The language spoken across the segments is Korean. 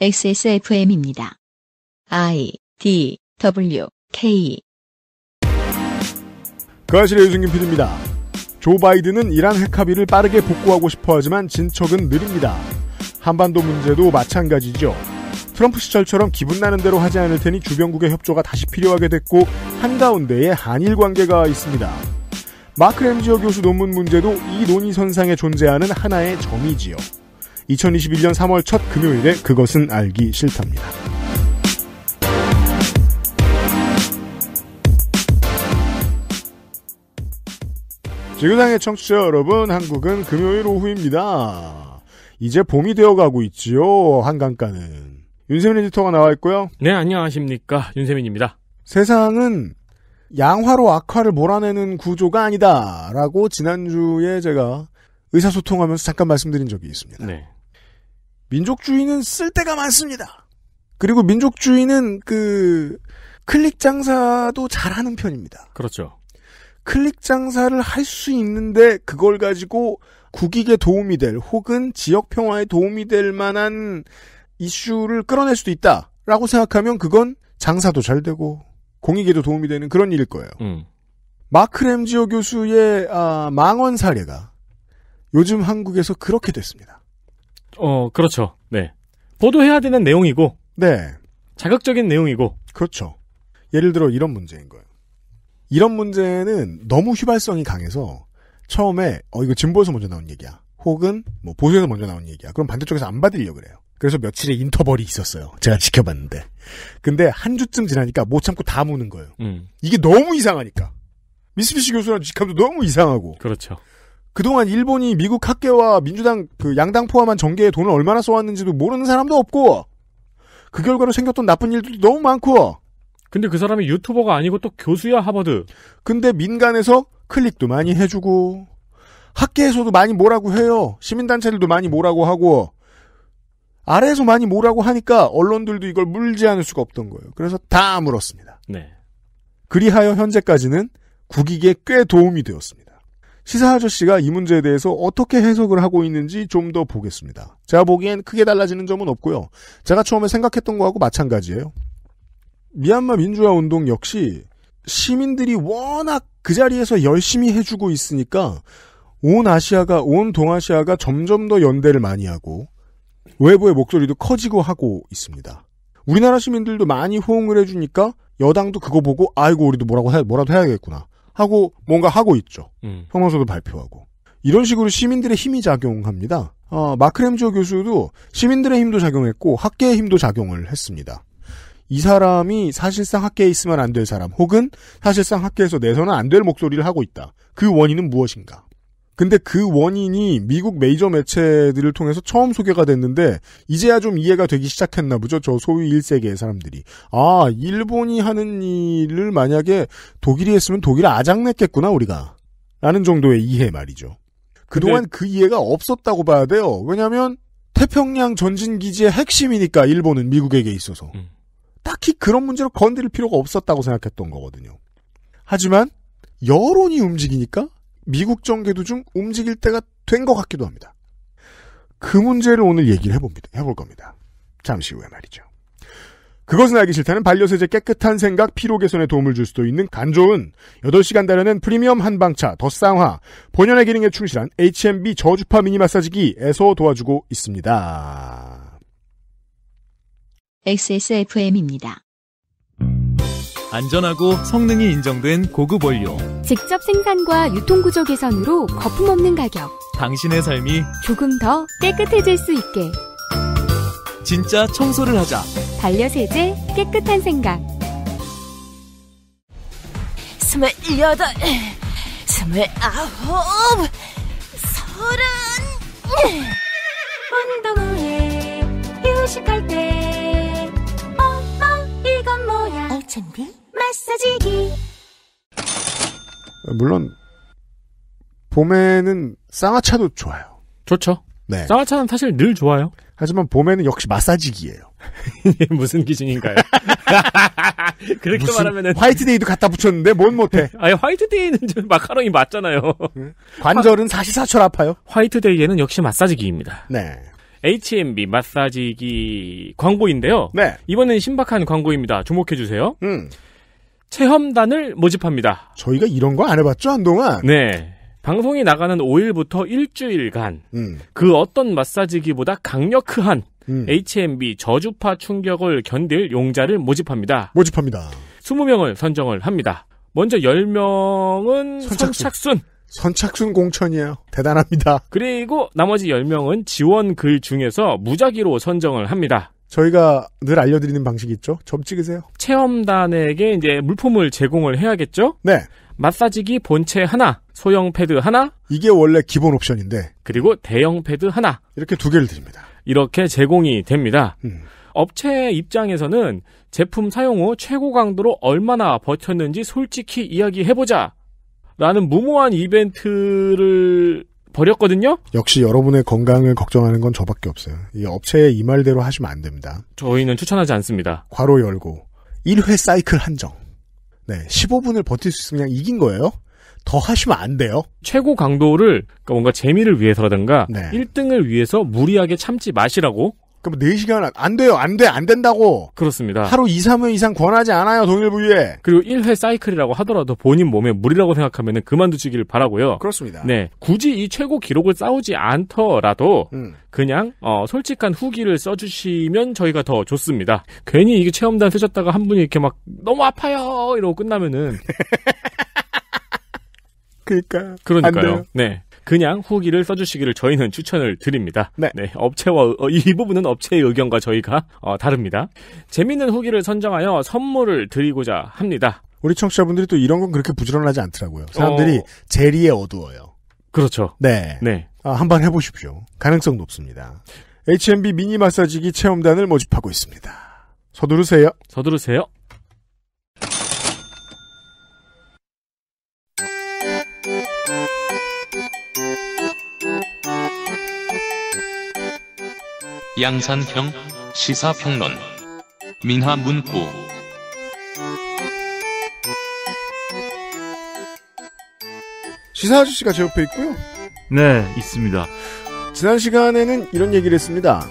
XSFM입니다. I D W K 그아실의 유승균 PD입니다. 조 바이든은 이란 핵합의를 빠르게 복구하고 싶어 하지만 진척은 느립니다. 한반도 문제도 마찬가지죠. 트럼프 시절처럼 기분 나는 대로 하지 않을 테니 주변국의 협조가 다시 필요하게 됐고 한가운데에 한일 관계가 있습니다. 마크 램지어 교수 논문 문제도 이 논의선상에 존재하는 하나의 점이지요. 2021년 3월 첫 금요일에 그것은 알기 싫답니다. 지구상의 청취자 여러분, 한국은 금요일 오후입니다. 이제 봄이 되어가고 있지요, 한강가는. 윤세민 에디터가 나와 있고요. 네, 안녕하십니까. 윤세민입니다. 세상은 양화로 악화를 몰아내는 구조가 아니다라고 지난주에 제가 의사소통하면서 잠깐 말씀드린 적이 있습니다. 네. 민족주의는 쓸데가 많습니다. 그리고 민족주의는 그 클릭 장사도 잘하는 편입니다. 그렇죠. 클릭 장사를 할 수 있는데 그걸 가지고 국익에 도움이 될 혹은 지역 평화에 도움이 될 만한 이슈를 끌어낼 수도 있다라고 생각하면 그건 장사도 잘 되고 공익에도 도움이 되는 그런 일일 거예요. 음. 마크 램지오 교수의 아, 망언 사례가 요즘 한국에서 그렇게 됐습니다. 어, 그렇죠. 네. 보도해야 되는 내용이고. 네. 자극적인 내용이고. 그렇죠. 예를 들어 이런 문제인 거예요. 이런 문제는 너무 휘발성이 강해서 처음에 어 이거 진보에서 먼저 나온 얘기야. 혹은 뭐 보수에서 먼저 나온 얘기야. 그럼 반대쪽에서 안 받으려고 그래요. 그래서 며칠의 인터벌이 있었어요. 제가 지켜봤는데. 근데 한 주쯤 지나니까 못 참고 다 무는 거예요. 음. 이게 너무 이상하니까. 미쓰비시 교수랑 직함도 너무 이상하고. 그렇죠. 그동안 일본이 미국 학계와 민주당 그 양당 포함한 정계에 돈을 얼마나 써왔는지도 모르는 사람도 없고 그 결과로 생겼던 나쁜 일들도 너무 많고 근데 그 사람이 유튜버가 아니고 또 교수야 하버드 근데 민간에서 클릭도 많이 해주고 학계에서도 많이 뭐라고 해요 시민단체들도 많이 뭐라고 하고 아래에서 많이 뭐라고 하니까 언론들도 이걸 물지 않을 수가 없던 거예요 그래서 다 물었습니다 네. 그리하여 현재까지는 국익에 꽤 도움이 되었습니다 시사 아저씨가 이 문제에 대해서 어떻게 해석을 하고 있는지 좀 더 보겠습니다. 제가 보기엔 크게 달라지는 점은 없고요. 제가 처음에 생각했던 거하고 마찬가지예요. 미얀마 민주화 운동 역시 시민들이 워낙 그 자리에서 열심히 해주고 있으니까 온 아시아가, 온 동아시아가 점점 더 연대를 많이 하고 외부의 목소리도 커지고 하고 있습니다. 우리나라 시민들도 많이 호응을 해주니까 여당도 그거 보고 아이고 우리도 뭐라고 해, 뭐라도 해야겠구나. 하고 뭔가 하고 있죠. 음. 성명서도 발표하고. 이런 식으로 시민들의 힘이 작용합니다. 어, 마크렘조 교수도 시민들의 힘도 작용했고 학계의 힘도 작용을 했습니다. 이 사람이 사실상 학계에 있으면 안 될 사람 혹은 사실상 학계에서 내서는 안 될 목소리를 하고 있다. 그 원인은 무엇인가? 근데 그 원인이 미국 메이저 매체들을 통해서 처음 소개가 됐는데 이제야 좀 이해가 되기 시작했나 보죠. 저 소위 1세계의 사람들이. 아, 일본이 하는 일을 만약에 독일이 했으면 독일 아작 냈겠구나 우리가. 라는 정도의 이해 말이죠. 그동안 그 이해가 없었다고 봐야 돼요. 왜냐하면 태평양 전진기지의 핵심이니까 일본은 미국에게 있어서. 음. 딱히 그런 문제로 건드릴 필요가 없었다고 생각했던 거거든요. 하지만 여론이 움직이니까 미국 정계도 좀 움직일 때가 된 것 같기도 합니다. 그 문제를 오늘 얘기를 해봅니다. 해볼 겁니다. 잠시 후에 말이죠. 그것은 알기 싫다는 반려세제 깨끗한 생각 피로 개선에 도움을 줄 수도 있는 간 좋은 8시간 달하는 프리미엄 한방차 더 쌍화 본연의 기능에 충실한 HMB 저주파 미니 마사지기에서 도와주고 있습니다. XSFM입니다. 안전하고 성능이 인정된 고급 원료. 직접 생산과 유통구조 개선으로 거품 없는 가격. 당신의 삶이 조금 더 깨끗해질 수 있게. 진짜 청소를 하자. 반려세제 깨끗한 생각. 스물여덟, 스물아홉, 서른. 운동후에 휴식할 때 엄마 이건 뭐야? 알찬비? 마사지기. 어, 물론 봄에는 쌍화차도 좋아요. 좋죠. 네. 쌍화차는 사실 늘 좋아요. 하지만 봄에는 역시 마사지기예요. 무슨 기준인가요? 그렇게 말하면 화이트데이도 갖다 붙였는데 뭔 못해? 아니 화이트데이는 마카롱이 맞잖아요. 네. 관절은 44철 아파요. 화이트데이에는 역시 마사지기입니다. 네. H&B 마사지기 광고인데요. 네. 이번엔 신박한 광고입니다. 주목해 주세요. 음. 체험단을 모집합니다. 저희가 이런 거 안 해봤죠 한동안. 네. 방송이 나가는 5일부터 일주일간 음. 그 어떤 마사지기보다 강력한 음. HMB 저주파 충격을 견딜 용자를 모집합니다. 모집합니다. 20명을 선정을 합니다. 먼저 10명은 선착순. 선착순. 선착순 공천이에요. 대단합니다. 그리고 나머지 10명은 지원 글 중에서 무작위로 선정을 합니다. 저희가 늘 알려드리는 방식이 있죠. 점 찍으세요. 체험단에게 이제 물품을 제공을 해야겠죠. 네. 마사지기 본체 하나, 소형 패드 하나. 이게 원래 기본 옵션인데. 그리고 대형 패드 하나. 이렇게 두 개를 드립니다. 이렇게 제공이 됩니다. 음. 업체 입장에서는 제품 사용 후 최고 강도로 얼마나 버텼는지 솔직히 이야기해보자. 라는 무모한 이벤트를 버렸거든요. 역시 여러분의 건강을 걱정하는 건 저밖에 없어요. 이 업체에 이 말대로 하시면 안 됩니다. 저희는 추천하지 않습니다. 괄호 열고 1회 사이클 한정. 네, 15분을 버틸 수 있으면 그냥 이긴 거예요. 더 하시면 안 돼요. 최고 강도를 그러니까 뭔가 재미를 위해서라든가 네. 1등을 위해서 무리하게 참지 마시라고 그럼 4시간 안 돼요. 안 돼. 안 된다고. 그렇습니다. 하루 2, 3회 이상 권하지 않아요. 동일 부위에. 그리고 1회 사이클이라고 하더라도 본인 몸에 물이라고 생각하면 그만두시길 바라고요. 그렇습니다. 네. 굳이 이 최고 기록을 싸우지 않더라도 음. 그냥 어, 솔직한 후기를 써주시면 저희가 더 좋습니다. 괜히 이게 체험단 쓰셨다가 한 분이 이렇게 막 너무 아파요 이러고 끝나면은 그니까 러 그러니까요. 네. 그냥 후기를 써주시기를 저희는 추천을 드립니다. 네. 네 업체와 어, 이 부분은 업체의 의견과 저희가 어, 다릅니다. 재밌는 후기를 선정하여 선물을 드리고자 합니다. 우리 청취자분들이 또 이런 건 그렇게 부지런하지 않더라고요. 사람들이 어... 제리에 어두워요. 그렇죠. 네. 네. 아, 한번 해보십시오. 가능성 높습니다. HMB 미니 마사지기 체험단을 모집하고 있습니다. 서두르세요. 서두르세요. 양산형 시사평론 민화문구 시사 아저씨가 제 옆에 있고요. 네, 있습니다. 지난 시간에는 이런 얘기를 했습니다.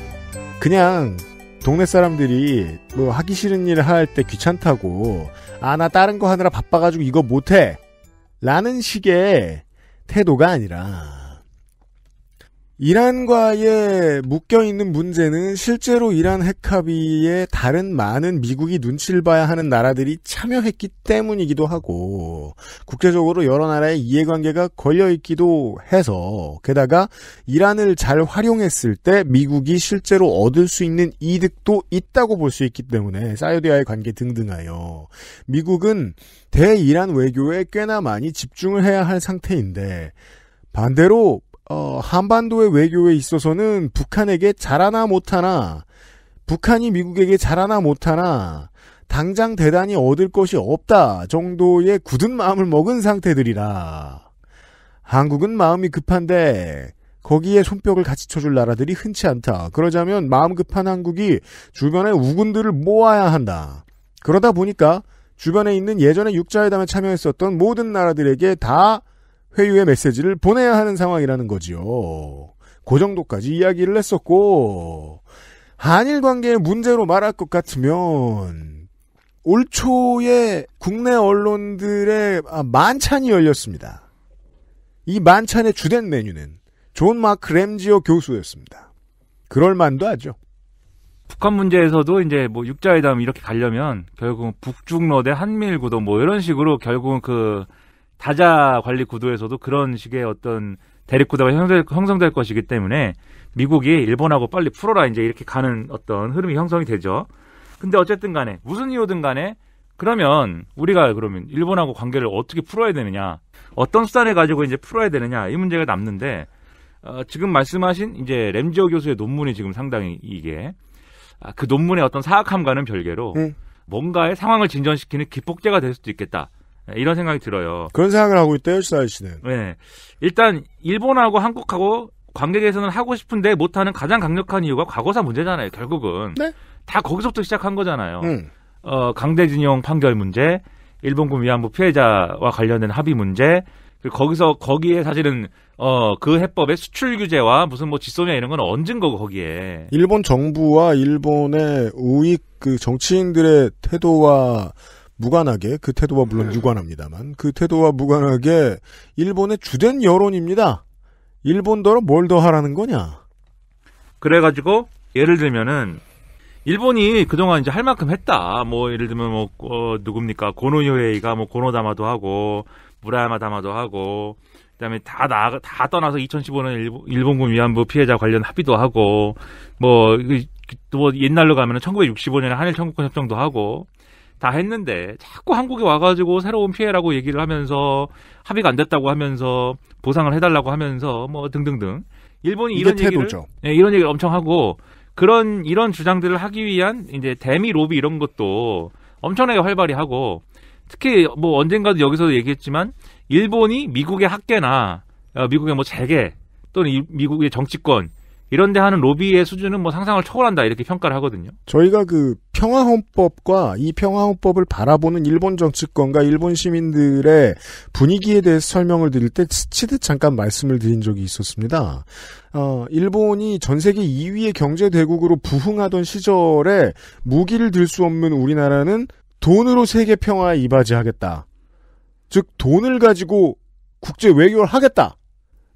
그냥 동네 사람들이 뭐 하기 싫은 일을 할 때 귀찮다고 아 나 다른 거 하느라 바빠가지고 이거 못해 라는 식의 태도가 아니라 이란과의 묶여 있는 문제는 실제로 이란 핵합의에 다른 많은 미국이 눈치를 봐야 하는 나라들이 참여했기 때문이기도 하고 국제적으로 여러 나라의 이해관계가 걸려 있기도 해서 게다가 이란을 잘 활용했을 때 미국이 실제로 얻을 수 있는 이득도 있다고 볼 수 있기 때문에 사우디와의 관계 등등하여 미국은 대이란 외교에 꽤나 많이 집중을 해야 할 상태인데 반대로 어, 한반도의 외교에 있어서는 북한에게 잘하나 못하나, 북한이 미국에게 잘하나 못하나, 당장 대단히 얻을 것이 없다 정도의 굳은 마음을 먹은 상태들이라. 한국은 마음이 급한데, 거기에 손뼉을 같이 쳐줄 나라들이 흔치 않다. 그러자면 마음 급한 한국이 주변의 우군들을 모아야 한다. 그러다 보니까 주변에 있는 예전에 육자회담에 참여했었던 모든 나라들에게 다 회유의 메시지를 보내야 하는 상황이라는 거지요. 그 정도까지 이야기를 했었고 한일 관계의 문제로 말할 것 같으면 올 초에 국내 언론들의 아, 만찬이 열렸습니다. 이 만찬의 주된 메뉴는 존 마크 램지어 교수였습니다. 그럴 만도 하죠. 북한 문제에서도 이제 뭐 육자회담 이렇게 가려면 결국은 북중러 대 한미일 구도 뭐 이런 식으로 결국은 그 다자 관리 구도에서도 그런 식의 어떤 대립 구도가 형성, 형성될 것이기 때문에 미국이 일본하고 빨리 풀어라 이제 이렇게 가는 어떤 흐름이 형성이 되죠. 근데 어쨌든 간에 무슨 이유든 간에 그러면 우리가 그러면 일본하고 관계를 어떻게 풀어야 되느냐, 어떤 수단을 가지고 이제 풀어야 되느냐 이 문제가 남는데 어, 지금 말씀하신 이제 램지오 교수의 논문이 지금 상당히 이게 아, 그 논문의 어떤 사악함과는 별개로 네. 뭔가의 상황을 진전시키는 기폭제가 될 수도 있겠다. 네, 이런 생각이 들어요. 그런 생각을 하고 있대요, 시사일 씨는. 네. 일단, 일본하고 한국하고 관계 개선을 하고 싶은데 못하는 가장 강력한 이유가 과거사 문제잖아요, 결국은. 네? 다 거기서부터 시작한 거잖아요. 음. 어, 강대진용 판결 문제, 일본군 위안부 피해자와 관련된 합의 문제, 그리고 거기서 거기에 사실은 어그 해법의 수출 규제와 무슨 뭐지소미아 이런 건 얹은 거고 거기에 일본 정부와 일본의 우익 그 정치인들의 태도와 무관하게 그 태도와 물론 네. 유관합니다만 그 태도와 무관하게 일본의 주된 여론입니다. 일본더러 뭘더 하라는 거냐? 그래가지고 예를 들면은 일본이 그동안 이제 할 만큼 했다. 뭐 예를 들면 뭐 어, 누굽니까 고노요헤이가 뭐 고노다마도 하고 무라야마다마도 하고 그다음에 다나다 다 떠나서 2015년 일본, 일본군 위안부 피해자 관련 합의도 하고 뭐뭐 그, 뭐 옛날로 가면은 1965년에 한일 청구권 협정도 하고 다 했는데 자꾸 한국에 와가지고 새로운 피해라고 얘기를 하면서 합의가 안 됐다고 하면서 보상을 해달라고 하면서 뭐 등등등 일본이 이런 얘기를 네, 이런 얘기를 엄청 하고 그런 이런 주장들을 하기 위한 이제 데미 로비 이런 것도 엄청나게 활발히 하고 특히 뭐 언젠가도 여기서도 얘기했지만 일본이 미국의 학계나 어, 미국의 뭐 재계 또는 미국의 정치권 이런데 하는 로비의 수준은 뭐 상상을 초월한다 이렇게 평가를 하거든요. 저희가 그 평화헌법과 이 평화헌법을 바라보는 일본 정치권과 일본 시민들의 분위기에 대해서 설명을 드릴 때 스치듯 잠깐 말씀을 드린 적이 있었습니다. 어, 일본이 전 세계 2위의 경제 대국으로 부흥하던 시절에 무기를 들 수 없는 우리나라는 돈으로 세계 평화에 이바지하겠다. 즉 돈을 가지고 국제 외교를 하겠다.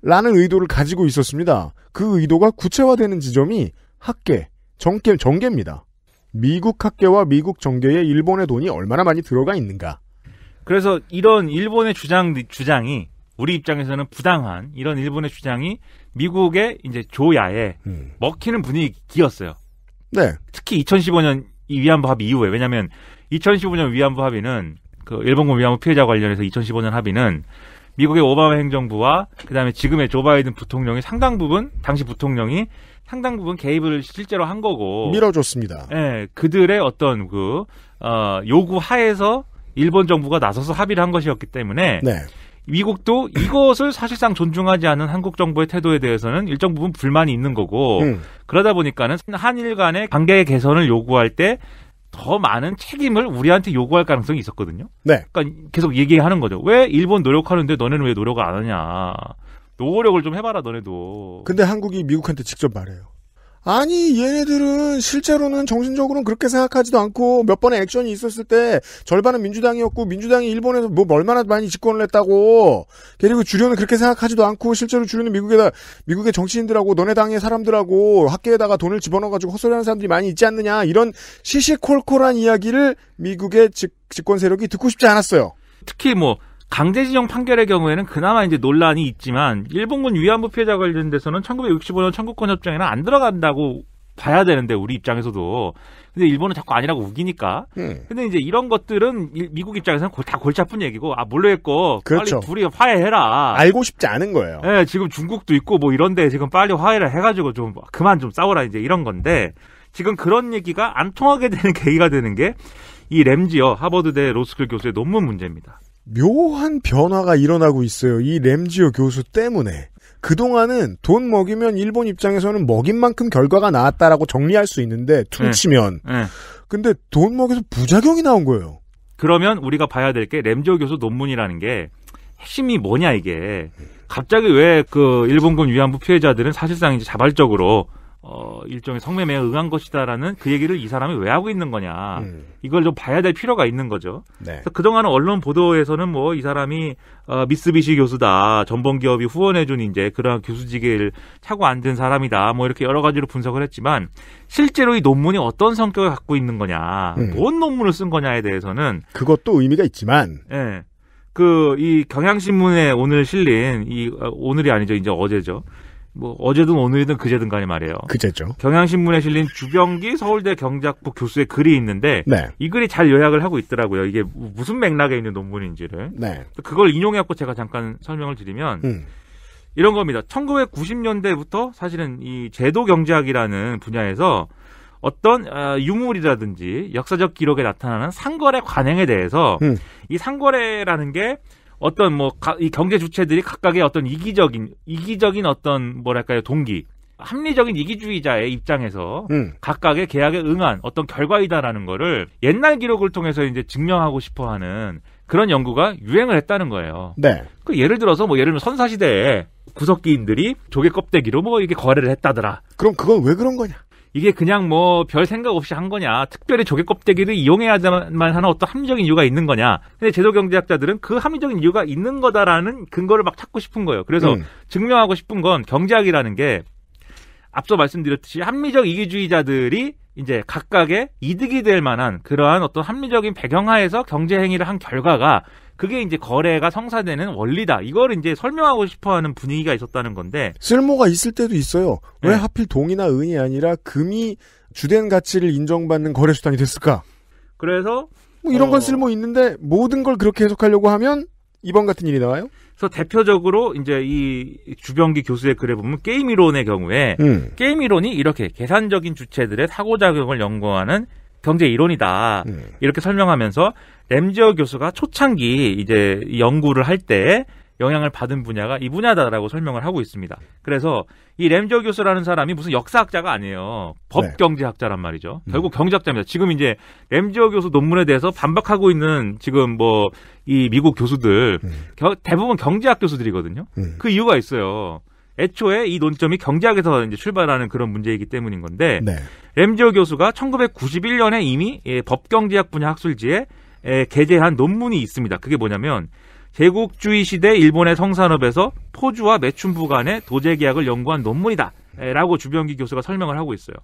라는 의도를 가지고 있었습니다. 그 의도가 구체화되는 지점이 학계, 정계, 정계입니다. 미국 학계와 미국 정계에 일본의 돈이 얼마나 많이 들어가 있는가. 그래서 이런 일본의 주장, 주장이 우리 입장에서는 부당한 이런 일본의 주장이 미국의 이제 조야에 음. 먹히는 분위기였어요. 네. 특히 2015년 이 위안부 합의 이후에 왜냐하면 2015년 위안부 합의는 그 일본군 위안부 피해자 관련해서 2015년 합의는 미국의 오바마 행정부와 그다음에 지금의 조 바이든 부통령이 상당 부분 당시 부통령이 상당 부분 개입을 실제로 한 거고 밀어줬습니다. 예, 그들의 어떤 그 어, 요구 하에서 일본 정부가 나서서 합의를 한 것이었기 때문에 네. 미국도 이것을 사실상 존중하지 않은 한국 정부의 태도에 대해서는 일정 부분 불만이 있는 거고 음. 그러다 보니까는 한일 간의 관계 개선을 요구할 때더 많은 책임을 우리한테 요구할 가능성이 있었거든요. 네. 그러니까 계속 얘기하는 거죠. 왜 일본 노력하는데 너네는 왜 노력 을안 하냐. 노력을 좀 해봐라 너네도. 근데 한국이 미국한테 직접 말해요. 아니 얘네들은 실제로는 정신적으로는 그렇게 생각하지도 않고 몇 번의 액션이 있었을 때 절반은 민주당이었고 민주당이 일본에서 뭐 얼마나 많이 집권을 했다고 그리고 주류는 그렇게 생각하지도 않고 실제로 주류는 미국에다 미국의 정치인들하고 너네 당의 사람들하고 학계에다가 돈을 집어넣어가지고 헛소리하는 사람들이 많이 있지 않느냐 이런 시시콜콜한 이야기를 미국의 집, 집권 세력이 듣고 싶지 않았어요. 특히 뭐 강제징용 판결의 경우에는 그나마 이제 논란이 있지만 일본군 위안부 피해자 관련돼서는 1965년 청구권 협정에는 안 들어간다고 봐야 되는데 우리 입장에서도 근데 일본은 자꾸 아니라고 우기니까 음. 근데 이제 이런 것들은 미국 입장에서는 다 골치 아픈 얘기고 아 몰래했고 그렇죠. 빨리 둘이 화해해라 알고 싶지 않은 거예요. 예, 네, 지금 중국도 있고 뭐 이런데 지금 빨리 화해를 해가지고 좀 그만 좀 싸워라 이제 이런 건데 지금 그런 얘기가 안 통하게 되는 계기가 되는 게 이 램지어 하버드대 로스쿨 교수의 논문 문제입니다. 묘한 변화가 일어나고 있어요. 이 램지오 교수 때문에. 그동안은 돈 먹이면 일본 입장에서는 먹인 만큼 결과가 나왔다라고 정리할 수 있는데 퉁치면. 네, 네. 근데 돈 먹여서 부작용이 나온 거예요. 그러면 우리가 봐야 될 게 램지오 교수 논문이라는 게 핵심이 뭐냐 이게. 갑자기 왜 그 일본군 위안부 피해자들은 사실상 이제 자발적으로 어, 일종의 성매매에 응한 것이다라는 그 얘기를 이 사람이 왜 하고 있는 거냐. 음. 이걸 좀 봐야 될 필요가 있는 거죠. 네. 그래서 그동안 언론 보도에서는 뭐 이 사람이 어, 미쓰비시 교수다. 전범 기업이 후원해준 이제 그런 교수직을 차고 앉은 사람이다. 뭐 이렇게 여러 가지로 분석을 했지만 실제로 이 논문이 어떤 성격을 갖고 있는 거냐. 음. 뭔 논문을 쓴 거냐에 대해서는 그것도 의미가 있지만 예. 그이 경향신문에 오늘 실린 이 어, 오늘이 아니죠. 이제 어제죠. 뭐 어제든 오늘이든 그제든 간에 말이에요. 그제죠. 경향신문에 실린 주병기 서울대 경작부 교수의 글이 있는데 네. 이 글이 잘 요약을 하고 있더라고요. 이게 무슨 맥락에 있는 논문인지를. 네. 그걸 인용해갖고 제가 잠깐 설명을 드리면 음. 이런 겁니다. 1990년대부터 사실은 이 제도 경제학이라는 분야에서 어떤 어, 유물이라든지 역사적 기록에 나타나는 상거래 관행에 대해서 음. 이 상거래라는 게 어떤 뭐 이 경제 주체들이 각각의 어떤 이기적인 이기적인 어떤 뭐랄까요 동기 합리적인 이기주의자의 입장에서 음. 각각의 계약에 응한 어떤 결과이다라는 거를 옛날 기록을 통해서 이제 증명하고 싶어 하는 그런 연구가 유행을 했다는 거예요. 네. 그 예를 들어서 뭐 예를 들면 선사시대에 구석기인들이 조개 껍데기로 뭐 이렇게 거래를 했다더라. 그럼 그건 왜 그런 거냐? 이게 그냥 뭐 별 생각 없이 한 거냐, 특별히 조개 껍데기를 이용해야만 하는 어떤 합리적인 이유가 있는 거냐. 근데 제도 경제학자들은 그 합리적인 이유가 있는 거다라는 근거를 막 찾고 싶은 거예요. 그래서 음. 증명하고 싶은 건 경제학이라는 게 앞서 말씀드렸듯이 합리적 이기주의자들이 이제 각각의 이득이 될 만한 그러한 어떤 합리적인 배경하에서 경제 행위를 한 결과가 그게 이제 거래가 성사되는 원리다. 이걸 이제 설명하고 싶어하는 분위기가 있었다는 건데 쓸모가 있을 때도 있어요. 왜 네. 하필 동이나 은이 아니라 금이 주된 가치를 인정받는 거래 수단이 됐을까? 그래서 뭐 이런 어... 건 쓸모 있는데 모든 걸 그렇게 해석하려고 하면 이번 같은 일이 나와요? 그래서 대표적으로 이제 이 주병기 교수의 글에 보면 게임 이론의 경우에 음. 게임 이론이 이렇게 계산적인 주체들의 사고작용을 연구하는 경제 이론이다. 네. 이렇게 설명하면서 램지어 교수가 초창기 이제 연구를 할 때 영향을 받은 분야가 이 분야다라고 설명을 하고 있습니다. 그래서 이 램지어 교수라는 사람이 무슨 역사학자가 아니에요. 법경제학자란 네. 말이죠. 네. 결국 경제학자입니다. 지금 이제 램지어 교수 논문에 대해서 반박하고 있는 지금 뭐 이 미국 교수들 네. 대부분 경제학 교수들이거든요. 음. 그 이유가 있어요. 애초에 이 논점이 경제학에서 이제 출발하는 그런 문제이기 때문인 건데 네. 램지어 교수가 1991년에 이미 예, 법경제학 분야 학술지에 예, 게재한 논문이 있습니다. 그게 뭐냐면 제국주의 시대 일본의 성산업에서 포주와 매춘부 간의 도제 계약을 연구한 논문이다. 라고 주병기 교수가 설명을 하고 있어요.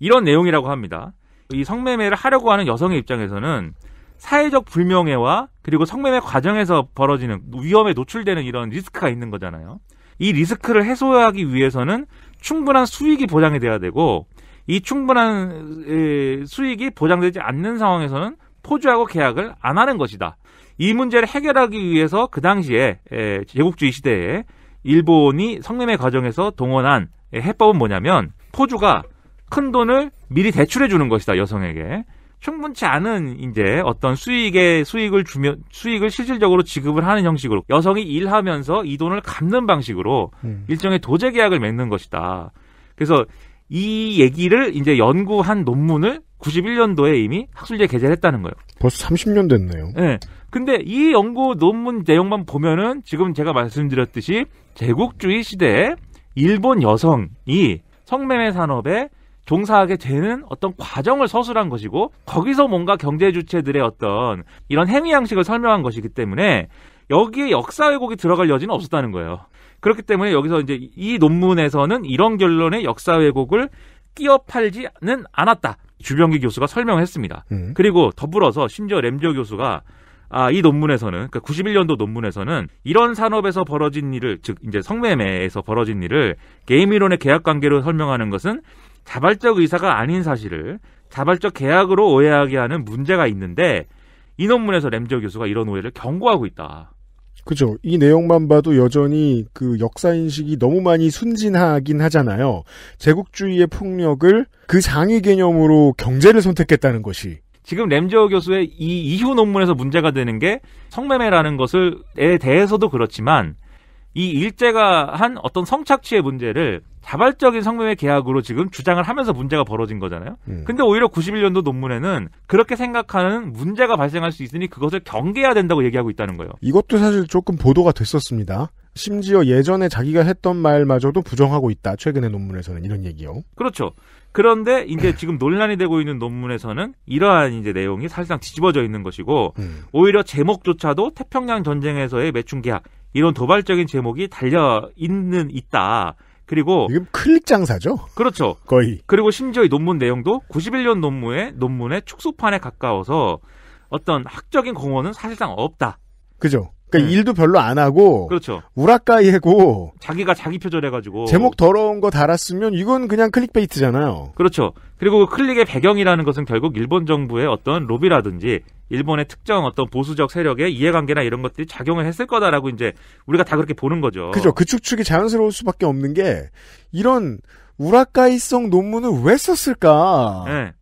이런 내용이라고 합니다. 이 성매매를 하려고 하는 여성의 입장에서는 사회적 불명예와 그리고 성매매 과정에서 벌어지는 위험에 노출되는 이런 리스크가 있는 거잖아요. 이 리스크를 해소하기 위해서는 충분한 수익이 보장이 돼야 되고 이 충분한 수익이 보장되지 않는 상황에서는 포주하고 계약을 안 하는 것이다. 이 문제를 해결하기 위해서 그 당시에 제국주의 시대에 일본이 성매매 과정에서 동원한 해법은 뭐냐면 포주가 큰 돈을 미리 대출해 주는 것이다 여성에게 충분치 않은 이제 어떤 수익의 수익을 주면 수익을 실질적으로 지급을 하는 형식으로 여성이 일하면서 이 돈을 갚는 방식으로 음. 일종의 도제 계약을 맺는 것이다. 그래서 이 얘기를 이제 연구한 논문을 91년도에 이미 학술지에 게재를 했다는 거예요. 벌써 30년 됐네요. 네. 근데 이 연구 논문 내용만 보면은 지금 제가 말씀드렸듯이 제국주의 시대에 일본 여성이 성매매 산업에 동사하게 되는 어떤 과정을 서술한 것이고 거기서 뭔가 경제 주체들의 어떤 이런 행위 양식을 설명한 것이기 때문에 여기에 역사 왜곡이 들어갈 여지는 없었다는 거예요. 그렇기 때문에 여기서 이제 이 논문에서는 이런 결론의 역사 왜곡을 끼어 팔지는 않았다. 주병기 교수가 설명했습니다. 을 음. 그리고 더불어서 심지어 램저 교수가 아, 이 논문에서는 그러니까 91년도 논문에서는 이런 산업에서 벌어진 일을 즉 이제 성매매에서 벌어진 일을 게임 이론의 계약 관계로 설명하는 것은 자발적 의사가 아닌 사실을 자발적 계약으로 오해하게 하는 문제가 있는데 이 논문에서 램저 교수가 이런 오해를 경고하고 있다. 그죠. 이 내용만 봐도 여전히 그 역사인식이 너무 많이 순진하긴 하잖아요. 제국주의의 폭력을 그 상위 개념으로 경제를 선택했다는 것이. 지금 램저 교수의 이 이후 논문에서 문제가 되는 게 성매매라는 것에 대해서도 그렇지만 이 일제가 한 어떤 성착취의 문제를 자발적인 성매매 계약으로 지금 주장을 하면서 문제가 벌어진 거잖아요. 음. 근데 오히려 91년도 논문에는 그렇게 생각하는 문제가 발생할 수 있으니 그것을 경계해야 된다고 얘기하고 있다는 거예요. 이것도 사실 조금 보도가 됐었습니다. 심지어 예전에 자기가 했던 말마저도 부정하고 있다. 최근의 논문에서는 이런 얘기요. 그렇죠. 그런데 이제 지금 논란이 되고 있는 논문에서는 이러한 이제 내용이 사실상 뒤집어져 있는 것이고 음. 오히려 제목조차도 태평양 전쟁에서의 매춘 계약 이런 도발적인 제목이 달려 있는 있다. 그리고 지금 클릭 장사죠. 그렇죠. 거의. 그리고 심지어 이 논문 내용도 91년 논문의 논문의 축소판에 가까워서 어떤 학적인 공헌은 사실상 없다. 그죠. 그러니까 네. 일도 별로 안 하고 그렇죠. 우라카이고 자기가 자기 표절해가지고 제목 더러운 거 달았으면 이건 그냥 클릭베이트잖아요. 그렇죠. 그리고 그 클릭의 배경이라는 것은 결국 일본 정부의 어떤 로비라든지 일본의 특정 어떤 보수적 세력의 이해관계나 이런 것들이 작용을 했을 거다라고 이제 우리가 다 그렇게 보는 거죠. 그죠. 그 축축이 자연스러울 수밖에 없는 게 이런 우라카이성 논문을 왜 썼을까? 네.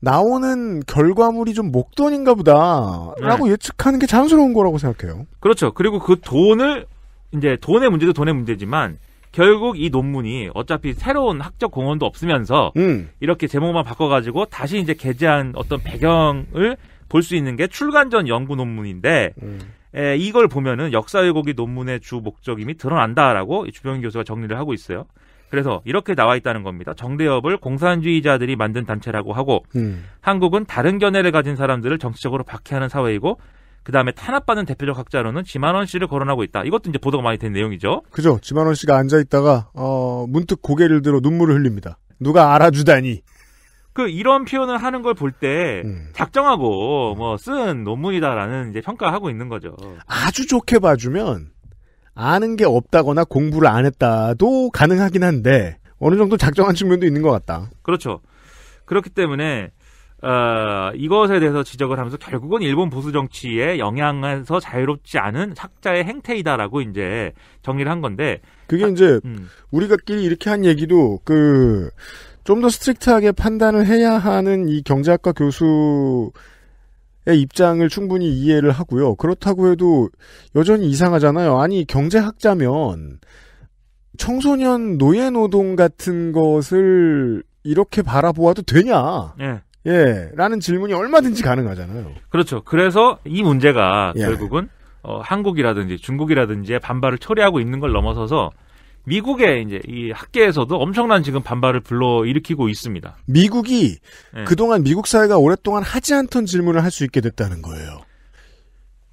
나오는 결과물이 좀 목돈인가 보다라고 네. 예측하는 게 자연스러운 거라고 생각해요. 그렇죠. 그리고 그 돈을 이제 돈의 문제도 돈의 문제지만 결국 이 논문이 어차피 새로운 학적 공헌도 없으면서 음. 이렇게 제목만 바꿔가지고 다시 이제 게재한 어떤 배경을 볼 수 있는 게 출간 전 연구 논문인데 음. 에, 이걸 보면은 역사 왜곡이 논문의 주 목적 임이 드러난다라고 주병 교수가 정리를 하고 있어요. 그래서 이렇게 나와 있다는 겁니다. 정대협을 공산주의자들이 만든 단체라고 하고 음. 한국은 다른 견해를 가진 사람들을 정치적으로 박해하는 사회이고 그 다음에 탄압받는 대표적 학자로는 지만원 씨를 거론하고 있다. 이것도 이제 보도가 많이 된 내용이죠. 그죠. 지만원 씨가 앉아 있다가 어, 문득 고개를 들어 눈물을 흘립니다. 누가 알아주다니. 그 이런 표현을 하는 걸 볼때 음. 작정하고 뭐 쓴 논문이다라는 이제 평가하고 있는 거죠. 아주 좋게 봐주면 아는 게 없다거나 공부를 안 했다도 가능하긴 한데 어느 정도 작정한 측면도 있는 것 같다. 그렇죠. 그렇기 때문에 어, 이것에 대해서 지적을 하면서 결국은 일본 보수 정치의 영향에서 자유롭지 않은 학자의 행태이다라고 이제 정리를 한 건데 그게 아, 이제 음. 우리가끼리 이렇게 한 얘기도 그좀 더 스트릭트하게 판단을 해야 하는 이 경제학과 교수 입장을 충분히 이해를 하고요. 그렇다고 해도 여전히 이상하잖아요. 아니 경제학자면 청소년 노예 노동 같은 것을 이렇게 바라보아도 되냐? 예. 예. 라는 질문이 얼마든지 가능하잖아요. 그렇죠. 그래서 이 문제가 예. 결국은 어, 한국이라든지 중국이라든지의 반발을 초래하고 있는 걸 넘어서서 미국의 이제 이 학계에서도 엄청난 지금 반발을 불러 일으키고 있습니다. 미국이 네. 그동안 미국 사회가 오랫동안 하지 않던 질문을 할 수 있게 됐다는 거예요.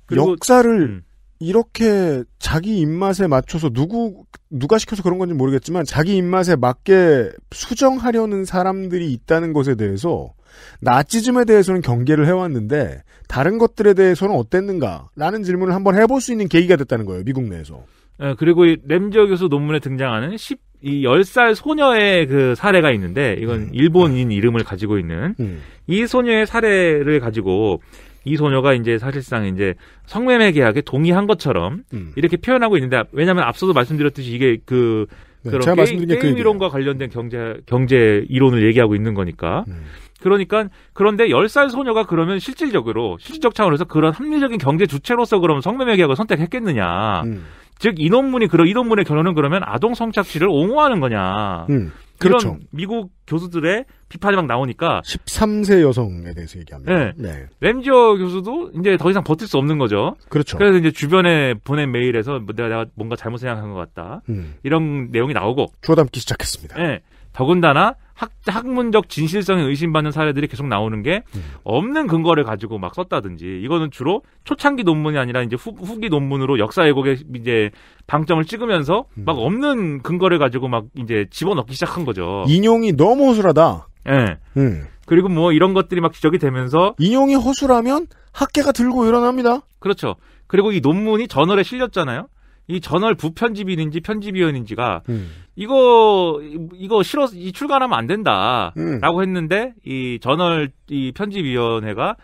그리고, 역사를 음. 이렇게 자기 입맛에 맞춰서 누구 누가 시켜서 그런 건지 모르겠지만 자기 입맛에 맞게 수정하려는 사람들이 있다는 것에 대해서 나치즘에 대해서는 경계를 해왔는데 다른 것들에 대해서는 어땠는가라는 질문을 한번 해볼 수 있는 계기가 됐다는 거예요 미국 내에서 예, 그리고 이 램지역에서 논문에 등장하는 10, 이 10살 소녀의 그 사례가 있는데, 이건 음. 일본인 이름을 가지고 있는 음. 이 소녀의 사례를 가지고 이 소녀가 이제 사실상 이제 성매매 계약에 동의한 것처럼 음. 이렇게 표현하고 있는데 왜냐하면 앞서도 말씀드렸듯이 이게 그 네, 그런 게임, 게임 그 이론과 관련된 경제 경제 이론을 얘기하고 있는 거니까 음. 그러니까 그런데 1 0살 소녀가 그러면 실질적으로 실질적 차원에서 그런 합리적인 경제 주체로서 그럼 성매매 계약을 선택했겠느냐 음. 즉이 논문이 그런 이 논문의 결론은 그러면 아동 성착취를 옹호하는 거냐. 음. 그렇죠. 미국 교수들의 비판이 막 나오니까 13세 여성에 대해서 얘기합니다. 네. 네. 램지어 교수도 이제 더 이상 버틸 수 없는 거죠. 그렇죠. 그래서 이제 주변에 보낸 메일에서 뭐 내가, 내가 뭔가 잘못 생각한 것 같다. 음. 이런 내용이 나오고 주워담기 시작했습니다. 네. 더군다나 학, 학문적 진실성에 의심받는 사례들이 계속 나오는 게 음. 없는 근거를 가지고 막 썼다든지 이거는 주로 초창기 논문이 아니라 이제 후, 기 논문으로 역사 왜곡에 이제 방점을 찍으면서 음. 막 없는 근거를 가지고 막 이제 집어넣기 시작한 거죠. 인용이 너무 허술하다. 예. 네. 음. 그리고 뭐 이런 것들이 막 지적이 되면서 인용이 허술하면 학계가 들고 일어납니다. 그렇죠. 그리고 이 논문이 저널에 실렸잖아요. 이 저널 부편집인인지 편집위원인지가 음. 이거 이거 싫어 이 출간하면 안 된다라고 음. 했는데 이 저널 이 편집위원회가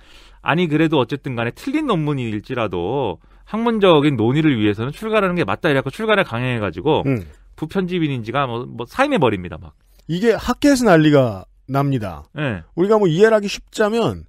아니 그래도 어쨌든 간에 틀린 논문일지라도 학문적인 논의를 위해서는 출간하는 게 맞다 이래서 출간을 강행해 가지고 음. 부편집인인지가 뭐, 뭐 사임해 버립니다 막 이게 학계에서 난리가 납니다. 네. 우리가 뭐 이해하기 쉽자면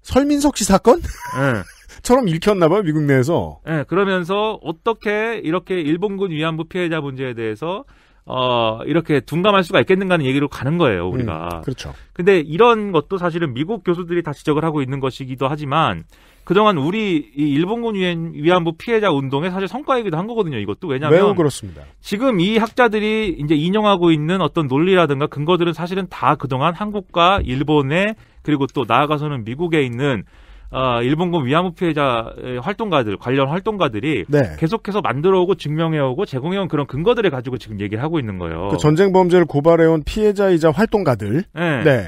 설민석 씨 사건? 네. 책처럼 읽혔나봐요, 미국 내에서. 예, 네, 그러면서 어떻게 이렇게 일본군 위안부 피해자 문제에 대해서 어, 이렇게 둔감할 수가 있겠는가는 얘기로 가는 거예요, 음, 우리가. 음, 그렇죠. 근데 이런 것도 사실은 미국 교수들이 다 지적을 하고 있는 것이기도 하지만 그동안 우리 이 일본군 위안부 피해자 운동의 사실 성과이기도 한 거거든요, 이것도. 왜냐면 하 매우 그렇습니다. 지금 이 학자들이 이제 인용하고 있는 어떤 논리라든가 근거들은 사실은 다 그동안 한국과 일본에 그리고 또 나아가서는 미국에 있는 어, 일본군 위안부 피해자 활동가들 관련 활동가들이 네. 계속해서 만들어오고 증명해오고 제공해온 그런 근거들을 가지고 지금 얘기를 하고 있는 거예요. 그 전쟁 범죄를 고발해온 피해자이자 활동가들. 네. 네.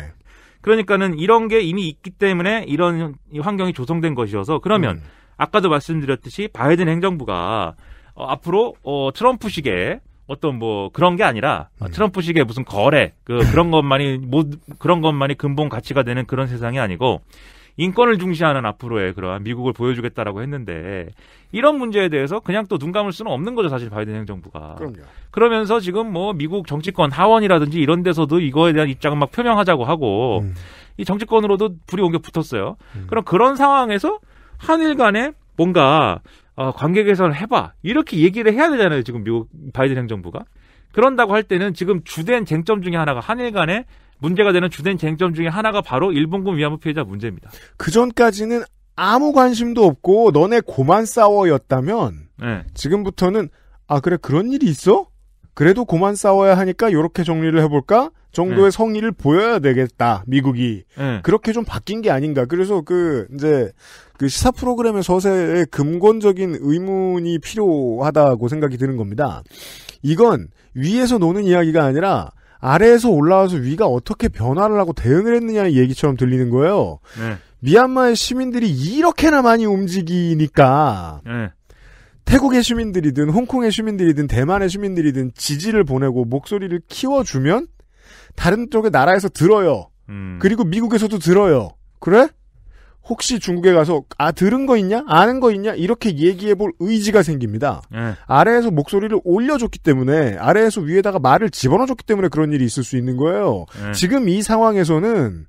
그러니까는 이런 게 이미 있기 때문에 이런 환경이 조성된 것이어서 그러면 음. 아까도 말씀드렸듯이 바이든 행정부가 어, 앞으로 어, 트럼프식의 어떤 뭐 그런 게 아니라 아, 음. 트럼프식의 무슨 거래 그 그런 것만이 뭐 그런 것만이 근본 가치가 되는 그런 세상이 아니고 인권을 중시하는 앞으로의 그러한 미국을 보여주겠다라고 했는데 이런 문제에 대해서 그냥 또 눈 감을 수는 없는 거죠 사실 바이든 행정부가. 그럼요. 그러면서 지금 뭐 미국 정치권 하원이라든지 이런 데서도 이거에 대한 입장은막 표명하자고 하고 음. 이 정치권으로도 불이 옮겨 붙었어요. 음. 그럼 그런 상황에서 한일 간에 뭔가 어, 관계 개선을 해봐 이렇게 얘기를 해야 되잖아요 지금 미국 바이든 행정부가. 그런다고 할 때는 지금 주된 쟁점 중에 하나가 한일 간에 문제가 되는 주된 쟁점 중에 하나가 바로 일본군 위안부 피해자 문제입니다. 그 전까지는 아무 관심도 없고 너네 고만 싸워였다면 네. 지금부터는 아 그래 그런 일이 있어? 그래도 고만 싸워야 하니까 이렇게 정리를 해볼까 정도의 네. 성의를 보여야 되겠다 미국이 네. 그렇게 좀 바뀐 게 아닌가 그래서 그 이제 그 시사 프로그램의 서세에 근본적인 의문이 필요하다고 생각이 드는 겁니다 이건 위에서 노는 이야기가 아니라 아래에서 올라와서 위가 어떻게 변화를 하고 대응을 했느냐는 얘기처럼 들리는 거예요. 네. 미얀마의 시민들이 이렇게나 많이 움직이니까 네. 태국의 시민들이든 홍콩의 시민들이든 대만의 시민들이든 지지를 보내고 목소리를 키워주면 다른 쪽의 나라에서 들어요. 음. 그리고 미국에서도 들어요. 그래? 혹시 중국에 가서 아 들은 거 있냐 아는 거 있냐 이렇게 얘기해 볼 의지가 생깁니다. 네. 아래에서 목소리를 올려줬기 때문에 아래에서 위에다가 말을 집어넣어줬기 때문에 그런 일이 있을 수 있는 거예요. 네. 지금 이 상황에서는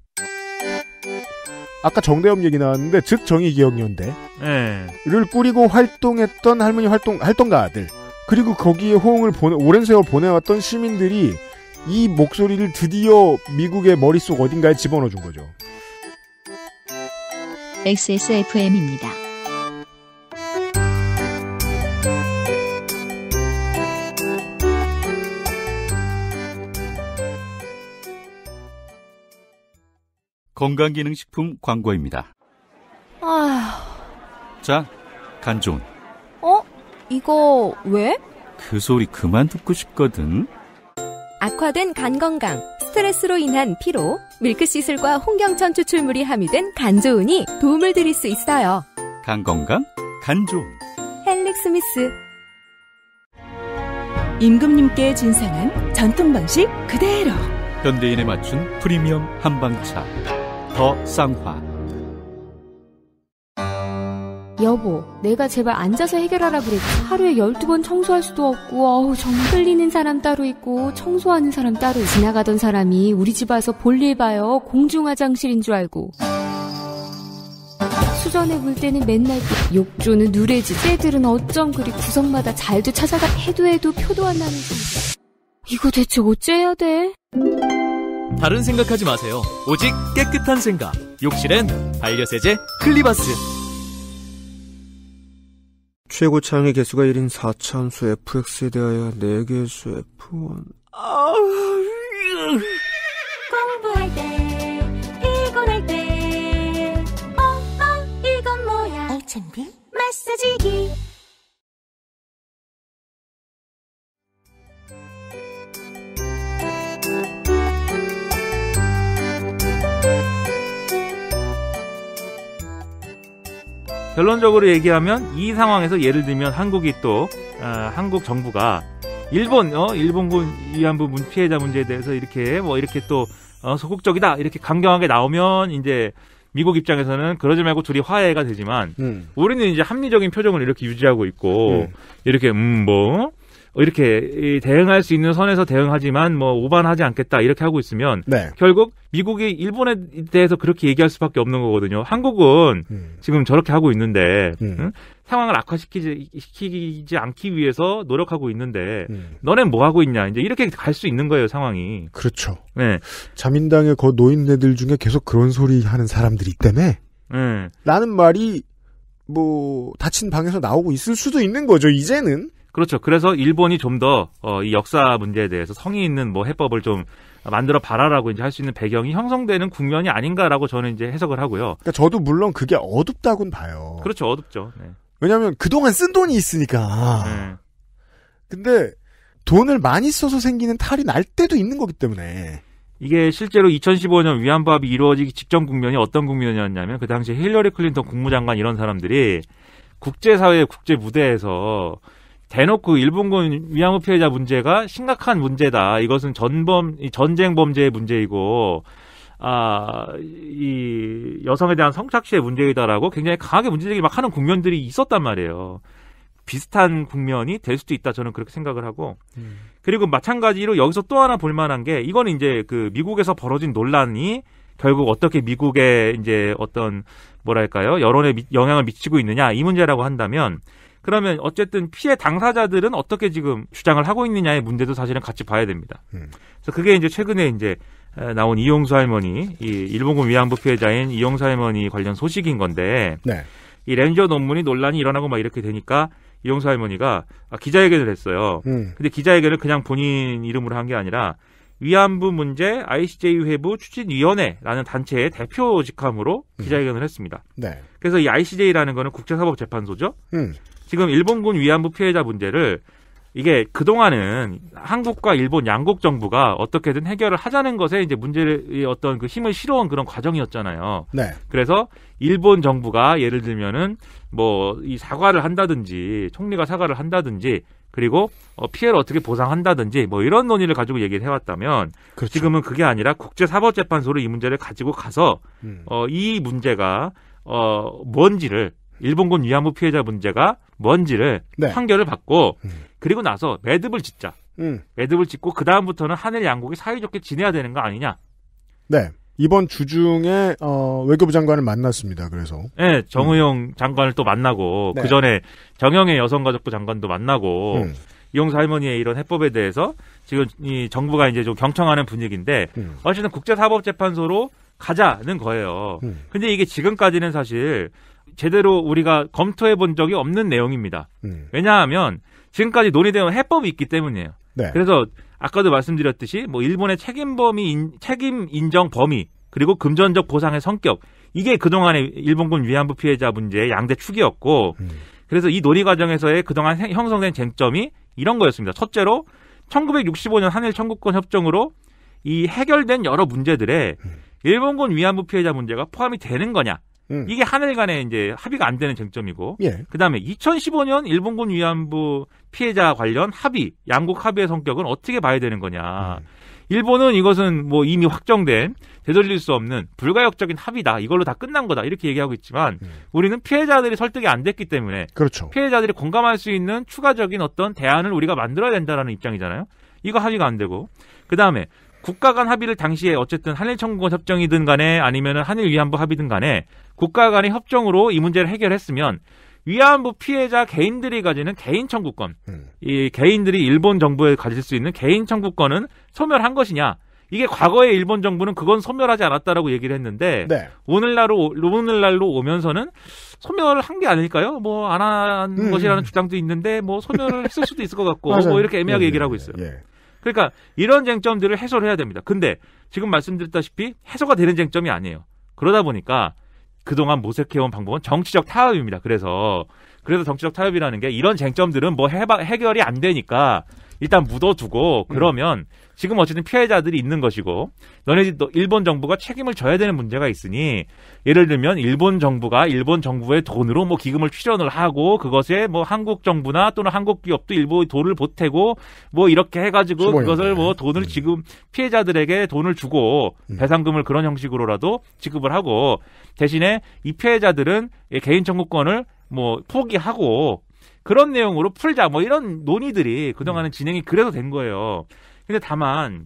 아까 정대협 얘기 나왔는데 즉 정의기억연대를 예. 네. 꾸리고 활동했던 할머니 활동 활동가들 그리고 거기에 호응을 보내 오랜 세월 보내왔던 시민들이 이 목소리를 드디어 미국의 머릿속 어딘가에 집어넣어준 거죠. XSFM입니다. 건강기능식품 광고입니다. 아휴. 자, 간존. 어? 이거 왜? 그 소리 그만 듣고 싶거든. 악화된 간 건강. 스트레스로 인한 피로, 밀크시술과 홍경천 추출물이 함유된 간조운이 도움을 드릴 수 있어요. 간건강, 간조운. 헬릭스미스. 임금님께 진상한 전통방식 그대로. 현대인에 맞춘 프리미엄 한방차. 더 쌍화. 여보, 내가 제발 앉아서 해결하라 그랬지. 하루에 12번 청소할 수도 없고, 어우, 정말 흘리는 사람 따로 있고, 청소하는 사람 따로 있고. 지나가던 사람이 우리 집 와서 볼 일 봐요. 공중 화장실인 줄 알고. 수전에 물 때는 맨날 욕조는 누레지. 쟤들은 어쩜 그리 구석마다 잘도 찾아가 해도 해도 표도 안 나는 지 이거 대체 어째야 돼? 다른 생각하지 마세요. 오직 깨끗한 생각. 욕실엔 반려세제 클리바스. 최고 차항의 개수가 1인 4차함수 fx에 대하여 4개수 f1 공부할 때 피곤할 때 어어 어, 이건 뭐야 알찬비 마사지기 결론적으로 얘기하면 이 상황에서 예를 들면 한국이 또 어, 한국 정부가 일본 어 일본군 위안부 문 피해자 문제에 대해서 이렇게 뭐 이렇게 또 어, 소극적이다 이렇게 강경하게 나오면 이제 미국 입장에서는 그러지 말고 둘이 화해가 되지만 음. 우리는 이제 합리적인 표정을 이렇게 유지하고 있고 음. 이렇게 음뭐 이렇게 대응할 수 있는 선에서 대응하지만 뭐 오반하지 않겠다 이렇게 하고 있으면 네. 결국 미국이 일본에 대해서 그렇게 얘기할 수밖에 없는 거거든요. 한국은 음. 지금 저렇게 하고 있는데 음. 응? 상황을 악화시키지 시키지 않기 위해서 노력하고 있는데 음. 너네 뭐 하고 있냐 이제 이렇게 갈 수 있는 거예요 상황이. 그렇죠. 네. 자민당의 거 노인네들 중에 계속 그런 소리 하는 사람들이 때문에 네. 라는 말이 뭐 닫힌 방에서 나오고 있을 수도 있는 거죠 이제는. 그렇죠. 그래서 일본이 좀 더어이 역사 문제에 대해서 성의 있는 뭐 해법을 좀 만들어 봐라라고 이제 할 수 있는 배경이 형성되는 국면이 아닌가라고 저는 이제 해석을 하고요. 그러니까 저도 물론 그게 어둡다곤 봐요. 그렇죠, 어둡죠. 네. 왜냐하면 그동안 쓴 돈이 있으니까. 네. 근데 돈을 많이 써서 생기는 탈이 날 때도 있는 거기 때문에. 이게 실제로 2015년 위안부합의 이루어지기 직전 국면이 어떤 국면이었냐면 그 당시 힐러리 클린턴 국무장관 이런 사람들이 국제사회 국제 무대에서 대놓고 일본군 위안부 피해자 문제가 심각한 문제다. 이것은 전범 전쟁 범죄의 문제이고 아, 이 여성에 대한 성착취의 문제이다라고 굉장히 강하게 문제 제기 막 하는 국면들이 있었단 말이에요. 비슷한 국면이 될 수도 있다 저는 그렇게 생각을 하고 음. 그리고 마찬가지로 여기서 또 하나 볼만한 게 이거는 이제 그 미국에서 벌어진 논란이 결국 어떻게 미국의 이제 어떤 뭐랄까요 여론에 미, 영향을 미치고 있느냐 이 문제라고 한다면 그러면 어쨌든 피해 당사자들은 어떻게 지금 주장을 하고 있느냐의 문제도 사실은 같이 봐야 됩니다. 음. 그래서 그게 이제 최근에 이제 나온 이용수 할머니, 이 일본군 위안부 피해자인 이용수 할머니 관련 소식인 건데, 네. 이 렌저 논문이 논란이 일어나고 막 이렇게 되니까 이용수 할머니가 아, 기자회견을 했어요. 음. 근데 기자회견을 그냥 본인 이름으로 한 게 아니라 위안부 문제 ICJ 회부 추진위원회라는 단체의 대표 직함으로 음. 기자회견을 했습니다. 네. 그래서 이 ICJ라는 거는 국제사법재판소죠. 음. 지금 일본군 위안부 피해자 문제를 이게 그동안은 한국과 일본 양국 정부가 어떻게든 해결을 하자는 것에 이제 문제의 어떤 그 힘을 실어온 그런 과정이었잖아요. 네. 그래서 일본 정부가 예를 들면은 뭐 이 사과를 한다든지 총리가 사과를 한다든지 그리고 어 피해를 어떻게 보상한다든지 뭐 이런 논의를 가지고 얘기를 해왔다면 그렇죠. 지금은 그게 아니라 국제사법재판소로 이 문제를 가지고 가서 음. 어이 문제가 어 뭔지를 일본군 위안부 피해자 문제가 뭔지를 네. 판결을 받고 음. 그리고 나서 매듭을 짓자. 음. 매듭을 짓고 그 다음부터는 하늘 양국이 사이좋게 지내야 되는 거 아니냐? 네. 이번 주중에 어, 외교부 장관을 만났습니다. 그래서 네, 정의용 음. 장관을 또 만나고 네. 그 전에 정영애 여성가족부 장관도 만나고 음. 이용수 할머니의 이런 해법에 대해서 지금 이 정부가 이제 좀 경청하는 분위기인데 음. 어쨌든 국제사법재판소로 가자는 거예요. 음. 근데 이게 지금까지는 사실 제대로 우리가 검토해 본 적이 없는 내용입니다. 음. 왜냐하면 지금까지 논의된 해법이 있기 때문이에요. 네. 그래서 아까도 말씀드렸듯이 뭐 일본의 책임 범위 인, 책임 인정 범위 그리고 금전적 보상의 성격 이게 그동안의 일본군 위안부 피해자 문제의 양대 축이었고 음. 그래서 이 논의 과정에서의 그동안 형성된 쟁점이 이런 거였습니다. 첫째로 1965년 한일 청구권 협정으로 이 해결된 여러 문제들에 음. 일본군 위안부 피해자 문제가 포함이 되는 거냐 음. 이게 한일 간에 이제 합의가 안 되는 쟁점이고 예. 그다음에 2015년 일본군 위안부 피해자 관련 합의 양국 합의의 성격은 어떻게 봐야 되는 거냐. 음. 일본은 이것은 뭐 이미 확정된 되돌릴 수 없는 불가역적인 합의다. 이걸로 다 끝난 거다. 이렇게 얘기하고 있지만 음. 우리는 피해자들이 설득이 안 됐기 때문에 그렇죠. 피해자들이 공감할 수 있는 추가적인 어떤 대안을 우리가 만들어야 된다라는 입장이잖아요. 이거 합의가 안 되고 그다음에 국가 간 합의를 당시에 어쨌든 한일 청구권 협정이든 간에 아니면 한일 위안부 합의든 간에 국가 간의 협정으로 이 문제를 해결했으면 위안부 피해자 개인들이 가지는 개인 청구권, 음. 이 개인들이 일본 정부에 가질 수 있는 개인 청구권은 소멸한 것이냐? 이게 과거에 일본 정부는 그건 소멸하지 않았다라고 얘기를 했는데 네. 오늘날로 오늘날로 오면서는 소멸을 한 게 아닐까요? 뭐 안한 음. 것이라는 주장도 있는데 뭐 소멸을 했을 수도 있을 것 같고 뭐 이렇게 애매하게 예, 예 얘기를 하고 있어요. 예, 예. 그러니까 이런 쟁점들을 해소를 해야 됩니다. 근데 지금 말씀드렸다시피 해소가 되는 쟁점이 아니에요. 그러다 보니까 그동안 모색해온 방법은 정치적 타협입니다. 그래서 그래서 정치적 타협이라는 게 이런 쟁점들은 뭐 해바, 해결이 안 되니까 일단 묻어두고 음. 그러면 지금 어쨌든 피해자들이 있는 것이고 너네 도 일본 정부가 책임을 져야 되는 문제가 있으니 예를 들면 일본 정부가 일본 정부의 돈으로 뭐 기금을 출연을 하고 그것에 뭐 한국 정부나 또는 한국 기업도 일부 돈을 보태고 뭐 이렇게 해가지고 그것을 뭐 돈을 음. 지금 피해자들에게 돈을 주고 음. 배상금을 그런 형식으로라도 지급을 하고 대신에 이 피해자들은 개인 청구권을 뭐 포기하고 그런 내용으로 풀자 뭐 이런 논의들이 그동안은 음. 진행이 그래서 된 거예요. 근데 다만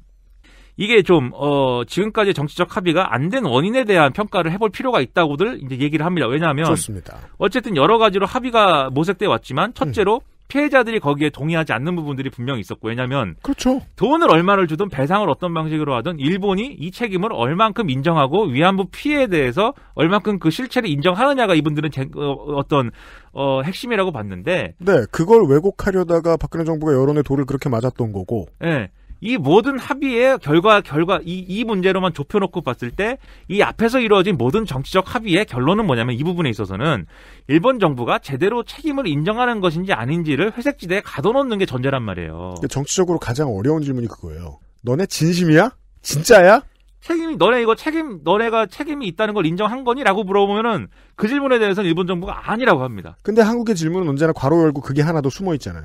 이게 좀, 어, 지금까지 정치적 합의가 안 된 원인에 대한 평가를 해볼 필요가 있다고들 이제 얘기를 합니다. 왜냐하면. 좋습니다. 어쨌든 여러 가지로 합의가 모색돼 왔지만, 첫째로 음. 피해자들이 거기에 동의하지 않는 부분들이 분명히 있었고 왜냐하면 그렇죠. 돈을 얼마를 주든 배상을 어떤 방식으로 하든 일본이 이 책임을 얼만큼 인정하고 위안부 피해에 대해서 얼만큼 그 실체를 인정하느냐가 이분들은 제, 어, 어떤 어, 핵심이라고 봤는데 네 그걸 왜곡하려다가 박근혜 정부가 여론의 돌을 그렇게 맞았던 거고 네. 이 모든 합의의 결과 결과 이, 이 문제로만 좁혀놓고 봤을 때 이 앞에서 이루어진 모든 정치적 합의의 결론은 뭐냐면 이 부분에 있어서는 일본 정부가 제대로 책임을 인정하는 것인지 아닌지를 회색지대에 가둬놓는 게 전제란 말이에요. 정치적으로 가장 어려운 질문이 그거예요. 너네 진심이야? 진짜야? 책임 너네 이거 책임 너네가 책임이 있다는 걸 인정한 거니라고 물어보면은 그 질문에 대해서는 일본 정부가 아니라고 합니다. 근데 한국의 질문은 언제나 괄호 열고 그게 하나 더 숨어 있잖아요.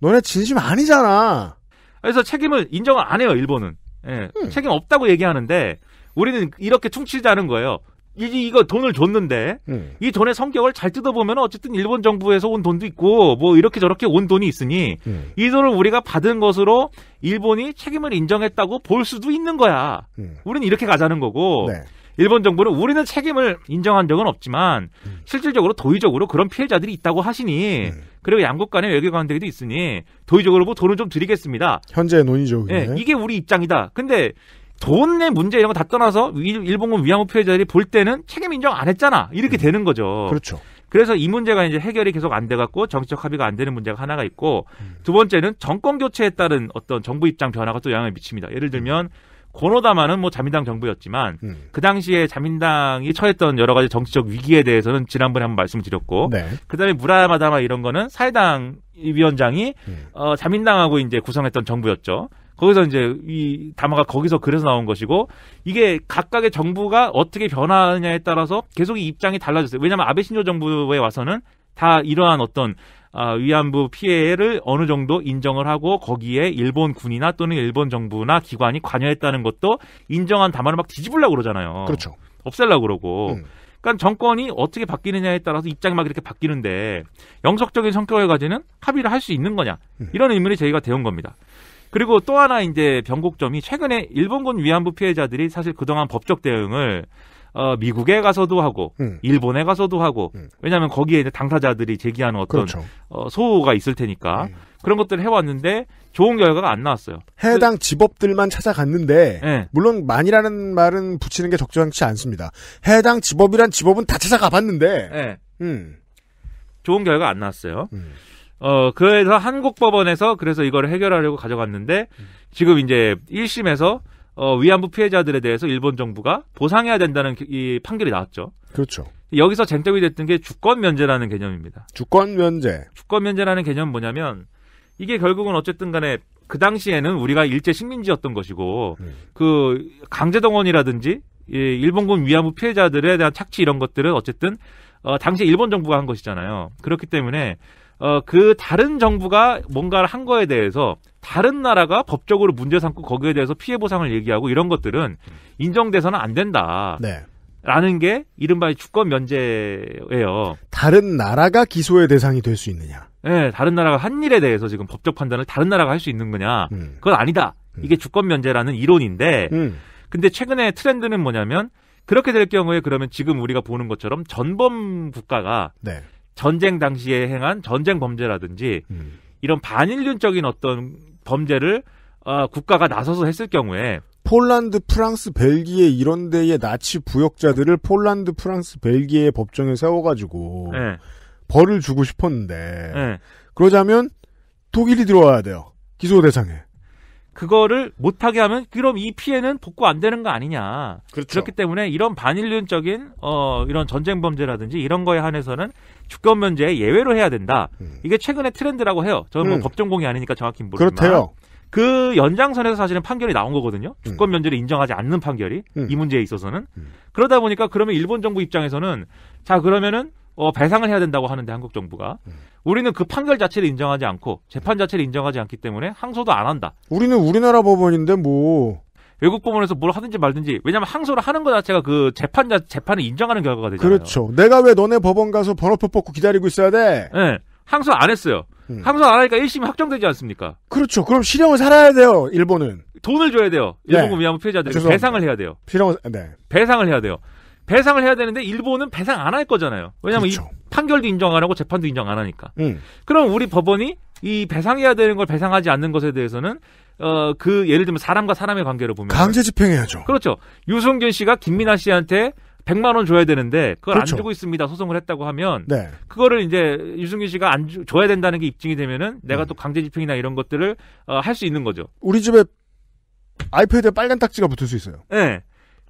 너네 진심 아니잖아. 그래서 책임을 인정을 안 해요, 일본은. 예. 음. 책임 없다고 얘기하는데 우리는 이렇게 퉁치자는 거예요. 이, 이거 돈을 줬는데 음. 이 돈의 성격을 잘 뜯어보면 어쨌든 일본 정부에서 온 돈도 있고 뭐 이렇게 저렇게 온 돈이 있으니 음. 이 돈을 우리가 받은 것으로 일본이 책임을 인정했다고 볼 수도 있는 거야. 음. 우리는 이렇게 가자는 거고 네. 일본 정부는 우리는 책임을 인정한 적은 없지만 음. 실질적으로 도의적으로 그런 피해자들이 있다고 하시니 음. 그리고 양국 간의 외교 관계도 있으니 도의적으로 뭐돈을좀 드리겠습니다. 현재 논의죠. 예, 네, 이게 우리 입장이다. 근데 돈의 문제 이런 거 다 떠나서 일본군 위안부 피해자들이 볼 때는 책임 인정 안 했잖아. 이렇게 음. 되는 거죠. 그렇죠. 그래서 이 문제가 이제 해결이 계속 안 돼갖고 정치적 합의가 안 되는 문제가 하나가 있고 음. 두 번째는 정권 교체에 따른 어떤 정부 입장 변화가 또 영향을 미칩니다. 예를 들면 음. 고노다마는 뭐 자민당 정부였지만 음. 그 당시에 자민당이 처했던 여러 가지 정치적 위기에 대해서는 지난번에 한번 말씀을 드렸고 네. 그다음에 무라마다마 이런 거는 사회당 위원장이 음. 어 자민당하고 이제 구성했던 정부였죠. 거기서 이제 이 담화가 거기서 그래서 나온 것이고 이게 각각의 정부가 어떻게 변하느냐에 따라서 계속 이 입장이 달라졌어요. 왜냐하면 아베 신조 정부에 와서는 다 이러한 어떤 아, 위안부 피해를 어느 정도 인정을 하고 거기에 일본 군이나 또는 일본 정부나 기관이 관여했다는 것도 인정한 담화를 막 뒤집으려고 그러잖아요. 그렇죠. 없애려고 그러고. 음. 그러니까 정권이 어떻게 바뀌느냐에 따라서 입장이 막 이렇게 바뀌는데 영속적인 성격을 가지는 합의를 할 수 있는 거냐 음. 이런 의문이 저희가 대운 겁니다. 그리고 또 하나 이제 변곡점이 최근에 일본군 위안부 피해자들이 사실 그동안 법적 대응을 어, 미국에 가서도 하고 음. 일본에 가서도 하고 음. 왜냐하면 거기에 이제 당사자들이 제기하는 어떤 그렇죠. 어, 소호가 있을 테니까 음. 그런 것들을 해왔는데 좋은 결과가 안 나왔어요. 해당 집업들만 찾아갔는데 네. 물론 만이라는 말은 붙이는 게 적절치 않습니다. 해당 집업이란 집업은 다 찾아가봤는데 네. 음. 좋은 결과 안 나왔어요. 음. 어, 그래서 한국 법원에서 그래서 이걸 해결하려고 가져갔는데 음. 지금 이제 1심에서 어, 위안부 피해자들에 대해서 일본 정부가 보상해야 된다는 이 판결이 나왔죠. 그렇죠. 여기서 쟁점이 됐던 게 주권 면제라는 개념입니다. 주권 면제. 주권 면제라는 개념은 뭐냐면 이게 결국은 어쨌든 간에 그 당시에는 우리가 일제 식민지였던 것이고 음. 그 강제 동원이라든지 일본군 위안부 피해자들에 대한 착취 이런 것들은 어쨌든 어, 당시 일본 정부가 한 것이잖아요. 그렇기 때문에 어, 그 다른 정부가 뭔가를 한 거에 대해서 다른 나라가 법적으로 문제 삼고 거기에 대해서 피해 보상을 얘기하고 이런 것들은 인정돼서는 안 된다. 네. 라는 게 이른바 주권 면제예요. 다른 나라가 기소의 대상이 될 수 있느냐? 네, 다른 나라가 한 일에 대해서 지금 법적 판단을 다른 나라가 할 수 있는 거냐? 음. 그건 아니다. 음. 이게 주권 면제라는 이론인데, 음. 근데 최근에 트렌드는 뭐냐면 그렇게 될 경우에 그러면 지금 우리가 보는 것처럼 전범 국가가 네. 전쟁 당시에 행한 전쟁 범죄라든지 음. 이런 반인륜적인 어떤 범죄를 어, 국가가 나서서 했을 경우에 폴란드, 프랑스, 벨기에 이런 데의 나치 부역자들을 폴란드, 프랑스, 벨기에 법정에 세워가지고 네. 벌을 주고 싶었는데 네. 그러자면 독일이 들어와야 돼요 기소 대상에. 그거를 못하게 하면 그럼 이 피해는 복구 안 되는 거 아니냐. 그렇죠. 그렇기 때문에 이런 반인륜적인 어 이런 전쟁 범죄라든지 이런 거에 한해서는 주권 면제 예외로 해야 된다. 음. 이게 최근의 트렌드라고 해요. 저는 뭐 음. 법정공이 아니니까 정확히 모르지만 그렇대요. 그 연장선에서 사실은 판결이 나온 거거든요. 주권 음. 면제를 인정하지 않는 판결이 음. 이 문제에 있어서는 음. 그러다 보니까 그러면 일본 정부 입장에서는 자 그러면은 어, 배상을 해야 된다고 하는데 한국 정부가 음. 우리는 그 판결 자체를 인정하지 않고 재판 자체를 인정하지 않기 때문에 항소도 안 한다. 우리는 우리나라 법원인데 뭐 외국 법원에서 뭘 하든지 말든지 왜냐하면 항소를 하는 것 자체가 그 재판 자 재판을 인정하는 결과가 되잖아요. 그렇죠. 내가 왜 너네 법원 가서 번호표 뽑고 기다리고 있어야 돼? 네. 항소 안 했어요. 음. 항소 안 하니까 1심이 확정되지 않습니까? 그렇죠. 그럼 실형을 살아야 돼요. 일본은 돈을 줘야 돼요. 네. 일본 네. 구미야무 피해자들 배상을 해야 돼요. 실형 네. 배상을 해야 돼요. 배상을 해야 되는데 일본은 배상 안 할 거잖아요. 왜냐하면 그렇죠. 이 판결도 인정 안 하고 재판도 인정 안 하니까. 음. 그럼 우리 법원이 이 배상해야 되는 걸 배상하지 않는 것에 대해서는 어그 예를 들면 사람과 사람의 관계를 보면 강제 집행해야죠. 그렇죠. 유승균 씨가 김민아 씨한테 100만 원 줘야 되는데 그걸 그렇죠. 안 주고 있습니다. 소송을 했다고 하면 네. 그거를 이제 유승균 씨가 안 주, 줘야 된다는 게 입증이 되면은 내가 음. 또 강제 집행이나 이런 것들을 어, 할 수 있는 거죠. 우리 집에 아이패드에 빨간 딱지가 붙을 수 있어요. 네.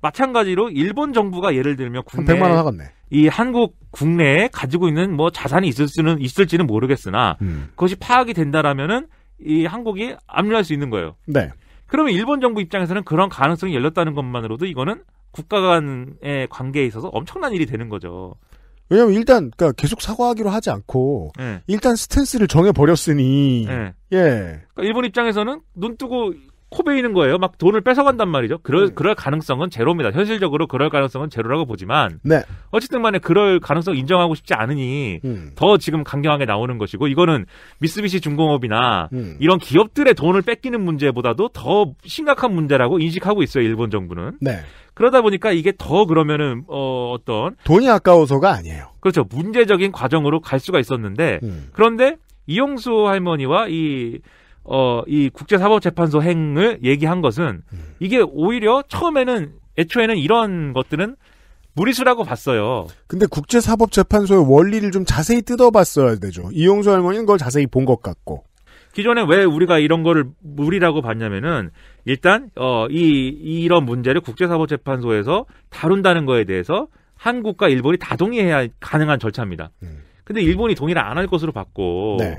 마찬가지로 일본 정부가 예를 들면 국내 100만 원 하겠네. 이 한국 국내에 가지고 있는 뭐 자산이 있을 수는 있을지는 모르겠으나 음. 그것이 파악이 된다라면은 이 한국이 압류할 수 있는 거예요. 네. 그러면 일본 정부 입장에서는 그런 가능성이 열렸다는 것만으로도 이거는 국가 간의 관계에 있어서 엄청난 일이 되는 거죠. 왜냐면 일단 그니까 계속 사과하기로 하지 않고 네. 일단 스탠스를 정해 버렸으니 네. 예. 예. 그러니까 일본 입장에서는 눈 뜨고 코베이는 거예요. 막 돈을 뺏어간단 말이죠. 그럴, 음. 그럴 가능성은 제로입니다. 현실적으로 그럴 가능성은 제로라고 보지만. 네. 어쨌든 간에 그럴 가능성 인정하고 싶지 않으니 음. 더 지금 강경하게 나오는 것이고 이거는 미쓰비시 중공업이나 음. 이런 기업들의 돈을 뺏기는 문제보다도 더 심각한 문제라고 인식하고 있어요. 일본 정부는. 네. 그러다 보니까 이게 더 그러면은 어 어떤 돈이 아까워서가 아니에요. 그렇죠. 문제적인 과정으로 갈 수가 있었는데 음. 그런데 이용수 할머니와 이 어, 이 국제사법재판소 행을 얘기한 것은 이게 오히려 처음에는 애초에는 이런 것들은 무리수라고 봤어요. 근데 국제사법재판소의 원리를 좀 자세히 뜯어봤어야 되죠. 이용수 할머니는 그걸 자세히 본 것 같고. 기존에 왜 우리가 이런 거를 무리라고 봤냐면은 일단 어 이 이런 문제를 국제사법재판소에서 다룬다는 거에 대해서 한국과 일본이 다 동의해야 가능한 절차입니다. 음. 근데 일본이 동의를 안 할 것으로 봤고 네.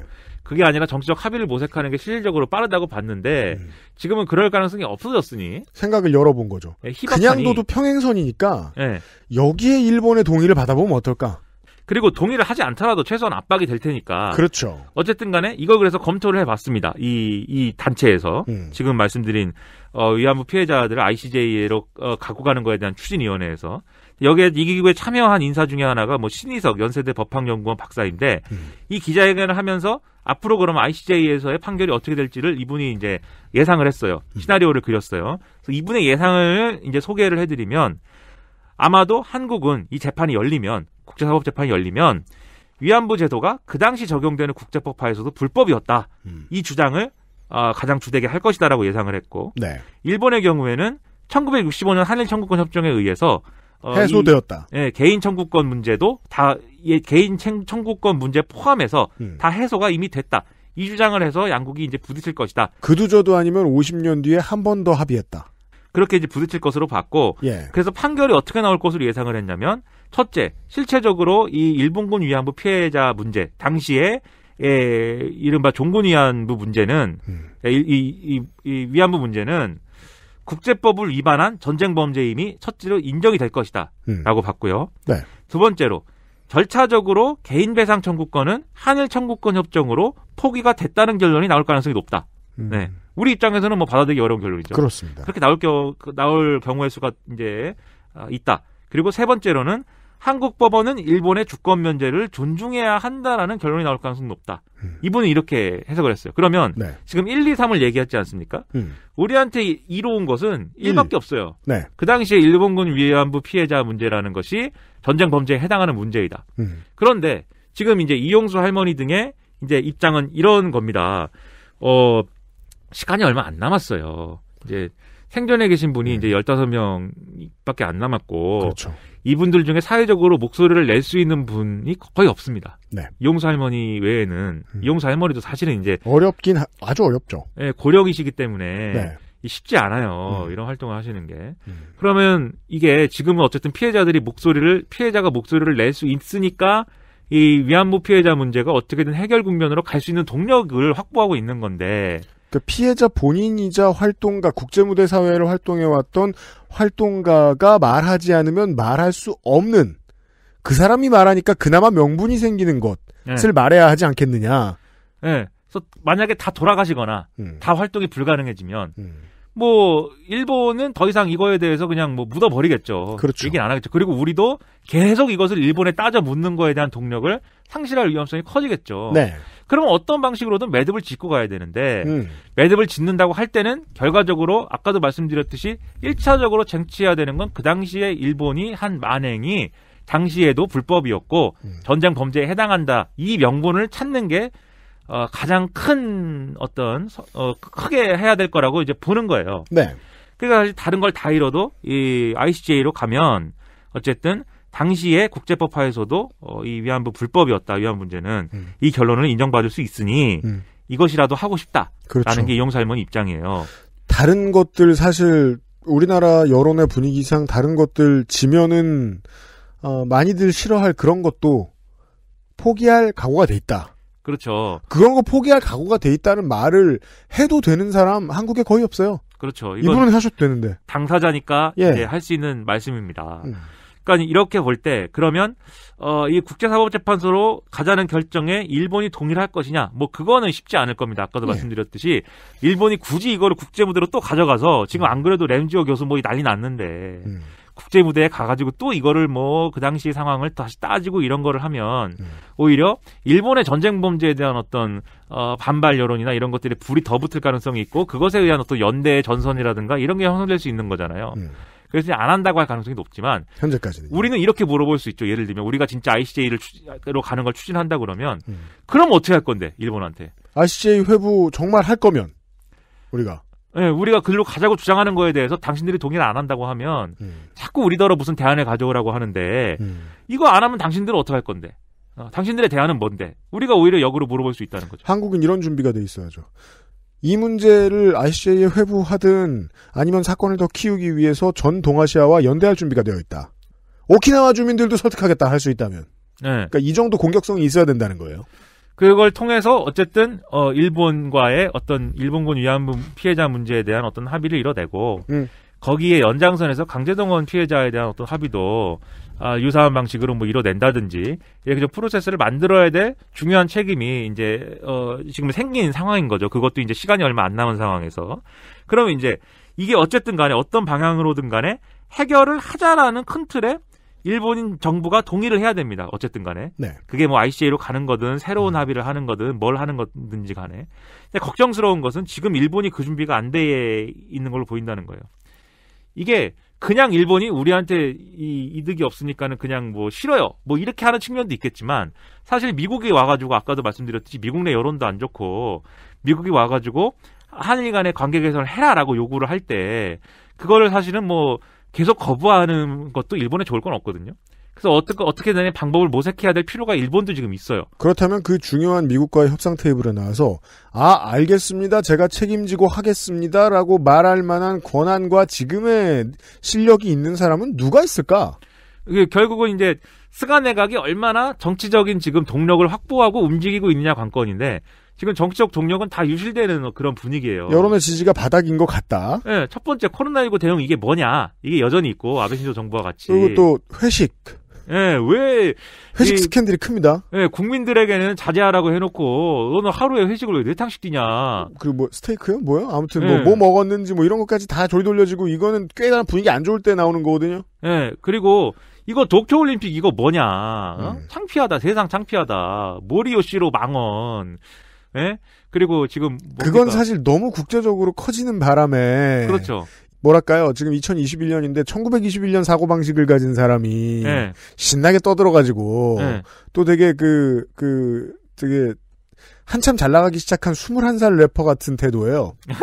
그게 아니라 정치적 합의를 모색하는 게 실질적으로 빠르다고 봤는데 음. 지금은 그럴 가능성이 없어졌으니 생각을 열어본 거죠. 네, 그냥 둬도 평행선이니까 네. 여기에 일본의 동의를 받아보면 어떨까? 그리고 동의를 하지 않더라도 최소한 압박이 될 테니까. 그렇죠. 어쨌든 간에 이걸 그래서 검토를 해봤습니다. 이, 이 단체에서 음. 지금 말씀드린 어, 위안부 피해자들을 ICJ로 어, 갖고 가는 거에 대한 추진위원회에서 여기에 이 기구에 참여한 인사 중에 하나가 뭐 신희석 연세대 법학연구원 박사인데 음. 이 기자회견을 하면서 앞으로 그러면 ICJ에서의 판결이 어떻게 될지를 이분이 이제 예상을 했어요. 음. 시나리오를 그렸어요. 그래서 이분의 예상을 이제 소개를 해드리면 아마도 한국은 이 재판이 열리면 국제사법 재판이 열리면 위안부 제도가 그 당시 적용되는 국제법화에서도 불법이었다. 음. 이 주장을 어, 가장 주되게 할 것이다라고 예상을 했고 네. 일본의 경우에는 1965년 한일 청구권 협정에 의해서 어, 해소되었다. 이, 예, 개인 청구권 문제도 다 예, 개인 청구권 문제 포함해서 음. 다 해소가 이미 됐다. 이 주장을 해서 양국이 이제 부딪힐 것이다. 그두저도 아니면 50년 뒤에 한 번 더 합의했다. 그렇게 이제 부딪힐 것으로 봤고 예. 그래서 판결이 어떻게 나올 것으로 예상을 했냐면 첫째, 실체적으로 이 일본군 위안부 피해자 문제 당시에 예, 이른바 종군 위안부 문제는 음. 예, 이, 이, 이, 이 위안부 문제는 국제법을 위반한 전쟁 범죄임이 첫째로 인정이 될 것이다. 음. 라고 봤고요. 네. 두 번째로 절차적으로 개인 배상 청구권은 한일 청구권 협정으로 포기가 됐다는 결론이 나올 가능성이 높다. 음. 네. 우리 입장에서는 뭐 받아들이기 어려운 결론이죠. 그렇습니다. 그렇게 나올 경우 나올 경우의 수가 이제 아, 있다. 그리고 세 번째로는 한국 법원은 일본의 주권 면제를 존중해야 한다라는 결론이 나올 가능성이 높다. 음. 이분은 이렇게 해석을 했어요. 그러면 네. 지금 1, 2, 3을 얘기하지 않습니까? 음. 우리한테 이로운 것은 1밖에 음. 없어요. 네. 그 당시에 일본군 위안부 피해자 문제라는 것이 전쟁 범죄에 해당하는 문제이다. 음. 그런데 지금 이제 이용수 할머니 등의 이제 입장은 이런 겁니다. 어, 시간이 얼마 안 남았어요. 이제 생존해 계신 분이 음. 이제 1 5 명밖에안 남았고 그렇죠. 이분들 중에 사회적으로 목소리를 낼 수 있는 분이 거의 없습니다. 네. 이용수 할머니 외에는 음. 이용수 할머니도 사실은 이제 어렵긴 하, 아주 어렵죠. 예, 고령이시기 때문에 네. 쉽지 않아요. 음. 이런 활동을 하시는 게. 음. 그러면 이게 지금은 어쨌든 피해자들이 목소리를 피해자가 목소리를 낼 수 있으니까 이 위안부 피해자 문제가 어떻게든 해결 국면으로 갈 수 있는 동력을 확보하고 있는 건데 그러니까 피해자 본인이자 활동가 국제무대 사회를 활동해왔던 활동가가 말하지 않으면 말할 수 없는 그 사람이 말하니까 그나마 명분이 생기는 것을 네. 말해야 하지 않겠느냐. 네. 그래서 만약에 다 돌아가시거나 음. 다 활동이 불가능해지면 음. 뭐 일본은 더 이상 이거에 대해서 그냥 뭐 묻어버리겠죠. 그렇죠. 얘기는 안 하겠죠. 그리고 우리도 계속 이것을 일본에 따져 묻는 거에 대한 동력을 상실할 위험성이 커지겠죠. 네. 그러면 어떤 방식으로든 매듭을 짓고 가야 되는데 음. 매듭을 짓는다고 할 때는 결과적으로 아까도 말씀드렸듯이 1차적으로 쟁취해야 되는 건 그 당시에 일본이 한 만행이 당시에도 불법이었고 음. 전쟁 범죄에 해당한다 이 명분을 찾는 게 어, 가장 큰 어떤 어, 크게 해야 될 거라고 이제 보는 거예요. 네. 그러니까 다른 걸 다 잃어도 이 ICJ로 가면 어쨌든 당시에 국제법화에서도 어, 이 위안부 불법이었다 위안 문제는 음. 이 결론을 인정받을 수 있으니 음. 이것이라도 하고 싶다라는 그렇죠. 게 이용살몬 입장이에요. 다른 것들 사실 우리나라 여론의 분위기상 다른 것들 지면은 어, 많이들 싫어할 그런 것도 포기할 각오가 돼 있다. 그렇죠. 그런 거 포기할 각오가 돼 있다는 말을 해도 되는 사람 한국에 거의 없어요. 그렇죠. 이분은 하셔도 되는데. 당사자니까 예. 이할수 있는 말씀입니다. 음. 그러니까 이렇게 볼 때 그러면 어, 이 국제사법재판소로 가자는 결정에 일본이 동의를 할 것이냐? 뭐 그거는 쉽지 않을 겁니다. 아까도 예. 말씀드렸듯이 일본이 굳이 이거를 국제무대로 또 가져가서 지금 음. 안 그래도 렘지오 교수 뭐 난리 났는데 음. 국제 무대에 가가지고 또 이거를 뭐 그 당시 상황을 다시 따지고 이런 거를 하면 음. 오히려 일본의 전쟁 범죄에 대한 어떤 어, 반발 여론이나 이런 것들이 불이 더 붙을 가능성이 있고 그것에 의한 어떤 연대 의 전선이라든가 이런 게 형성될 수 있는 거잖아요. 음. 그래서 이제 안 한다고 할 가능성이 높지만 현재까지는 우리는 이렇게 물어볼 수 있죠. 예를 들면 우리가 진짜 ICJ로 가는 걸 추진한다 그러면 음. 그럼 어떻게 할 건데 일본한테 ICJ 회부 정말 할 거면 우리가 예, 우리가 글로 가자고 주장하는 거에 대해서 당신들이 동의를 안 한다고 하면 음. 자꾸 우리더러 무슨 대안을 가져오라고 하는데 음. 이거 안 하면 당신들은 어떻게 할 건데? 어, 당신들의 대안은 뭔데? 우리가 오히려 역으로 물어볼 수 있다는 거죠. 한국은 이런 준비가 돼 있어야죠. 이 문제를 ICJ에 회부하든 아니면 사건을 더 키우기 위해서 전 동아시아와 연대할 준비가 되어 있다. 오키나와 주민들도 설득하겠다 할 수 있다면. 네. 그러니까 이 정도 공격성이 있어야 된다는 거예요. 그걸 통해서 어쨌든 어 일본과의 어떤 일본군 위안부 피해자 문제에 대한 어떤 합의를 이뤄내고 음. 거기에 연장선에서 강제동원 피해자에 대한 어떤 합의도 아, 유사한 방식으로 뭐 이뤄낸다든지 이렇게 좀 프로세스를 만들어야 될 중요한 책임이 이제 어 지금 생긴 상황인 거죠. 그것도 이제 시간이 얼마 안 남은 상황에서 그러면 이제 이게 어쨌든 간에 어떤 방향으로든 간에 해결을 하자라는 큰 틀에 일본 정부가 동의를 해야 됩니다. 어쨌든 간에. 네. 그게 뭐 ICA로 가는 거든 새로운 음. 합의를 하는 거든 뭘 하는 거든지 간에. 근데 걱정스러운 것은 지금 일본이 그 준비가 안 돼 있는 걸로 보인다는 거예요. 이게 그냥 일본이 우리한테 이 이득이 없으니까는 그냥 뭐 싫어요. 뭐 이렇게 하는 측면도 있겠지만 사실 미국이 와가지고 아까도 말씀드렸듯이 미국 내 여론도 안 좋고 미국이 와가지고 한일 간의 관계 개선을 해라라고 요구를 할 때 그거를 사실은 뭐 계속 거부하는 것도 일본에 좋을 건 없거든요. 그래서 어떻게 어떻게든 방법을 모색해야 될 필요가 일본도 지금 있어요. 그렇다면 그 중요한 미국과의 협상 테이블에 나와서 아 알겠습니다, 제가 책임지고 하겠습니다라고 말할 만한 권한과 지금의 실력이 있는 사람은 누가 있을까? 결국은 이제 스가 내각이 얼마나 정치적인 지금 동력을 확보하고 움직이고 있느냐 관건인데 지금 정치적 동력은 다 유실되는 그런 분위기예요. 여론의 지지가 바닥인 것 같다. 네, 첫 번째 코로나19 대응 이게 뭐냐? 이게 여전히 있고 아베 신조 정부와 같이 그리고 또 회식. 예, 네, 왜 회식 이, 스캔들이 큽니다. 예, 네, 국민들에게는 자제하라고 해놓고 너는 하루에 회식을 왜네 탕씩 뛰냐. 그리고 뭐 스테이크요? 뭐요? 아무튼 네. 뭐, 예. 뭐 먹었는지 뭐 이런 것까지 다 조리돌려지고 이거는 꽤나 분위기 안 좋을 때 나오는 거거든요. 예, 그리고 이거 도쿄올림픽 이거 뭐냐? 어? 음. 창피하다, 세상 창피하다. 모리오 씨로 망언. 예? 그리고 지금 뭡니까? 그건 사실 너무 국제적으로 커지는 바람에 그렇죠. 뭐랄까요? 지금 2021년인데 1921년 사고 방식을 가진 사람이 예. 신나게 떠들어 가지고 예. 또 되게 그그 그 되게 한참 잘 나가기 시작한 21살 래퍼 같은 태도예요.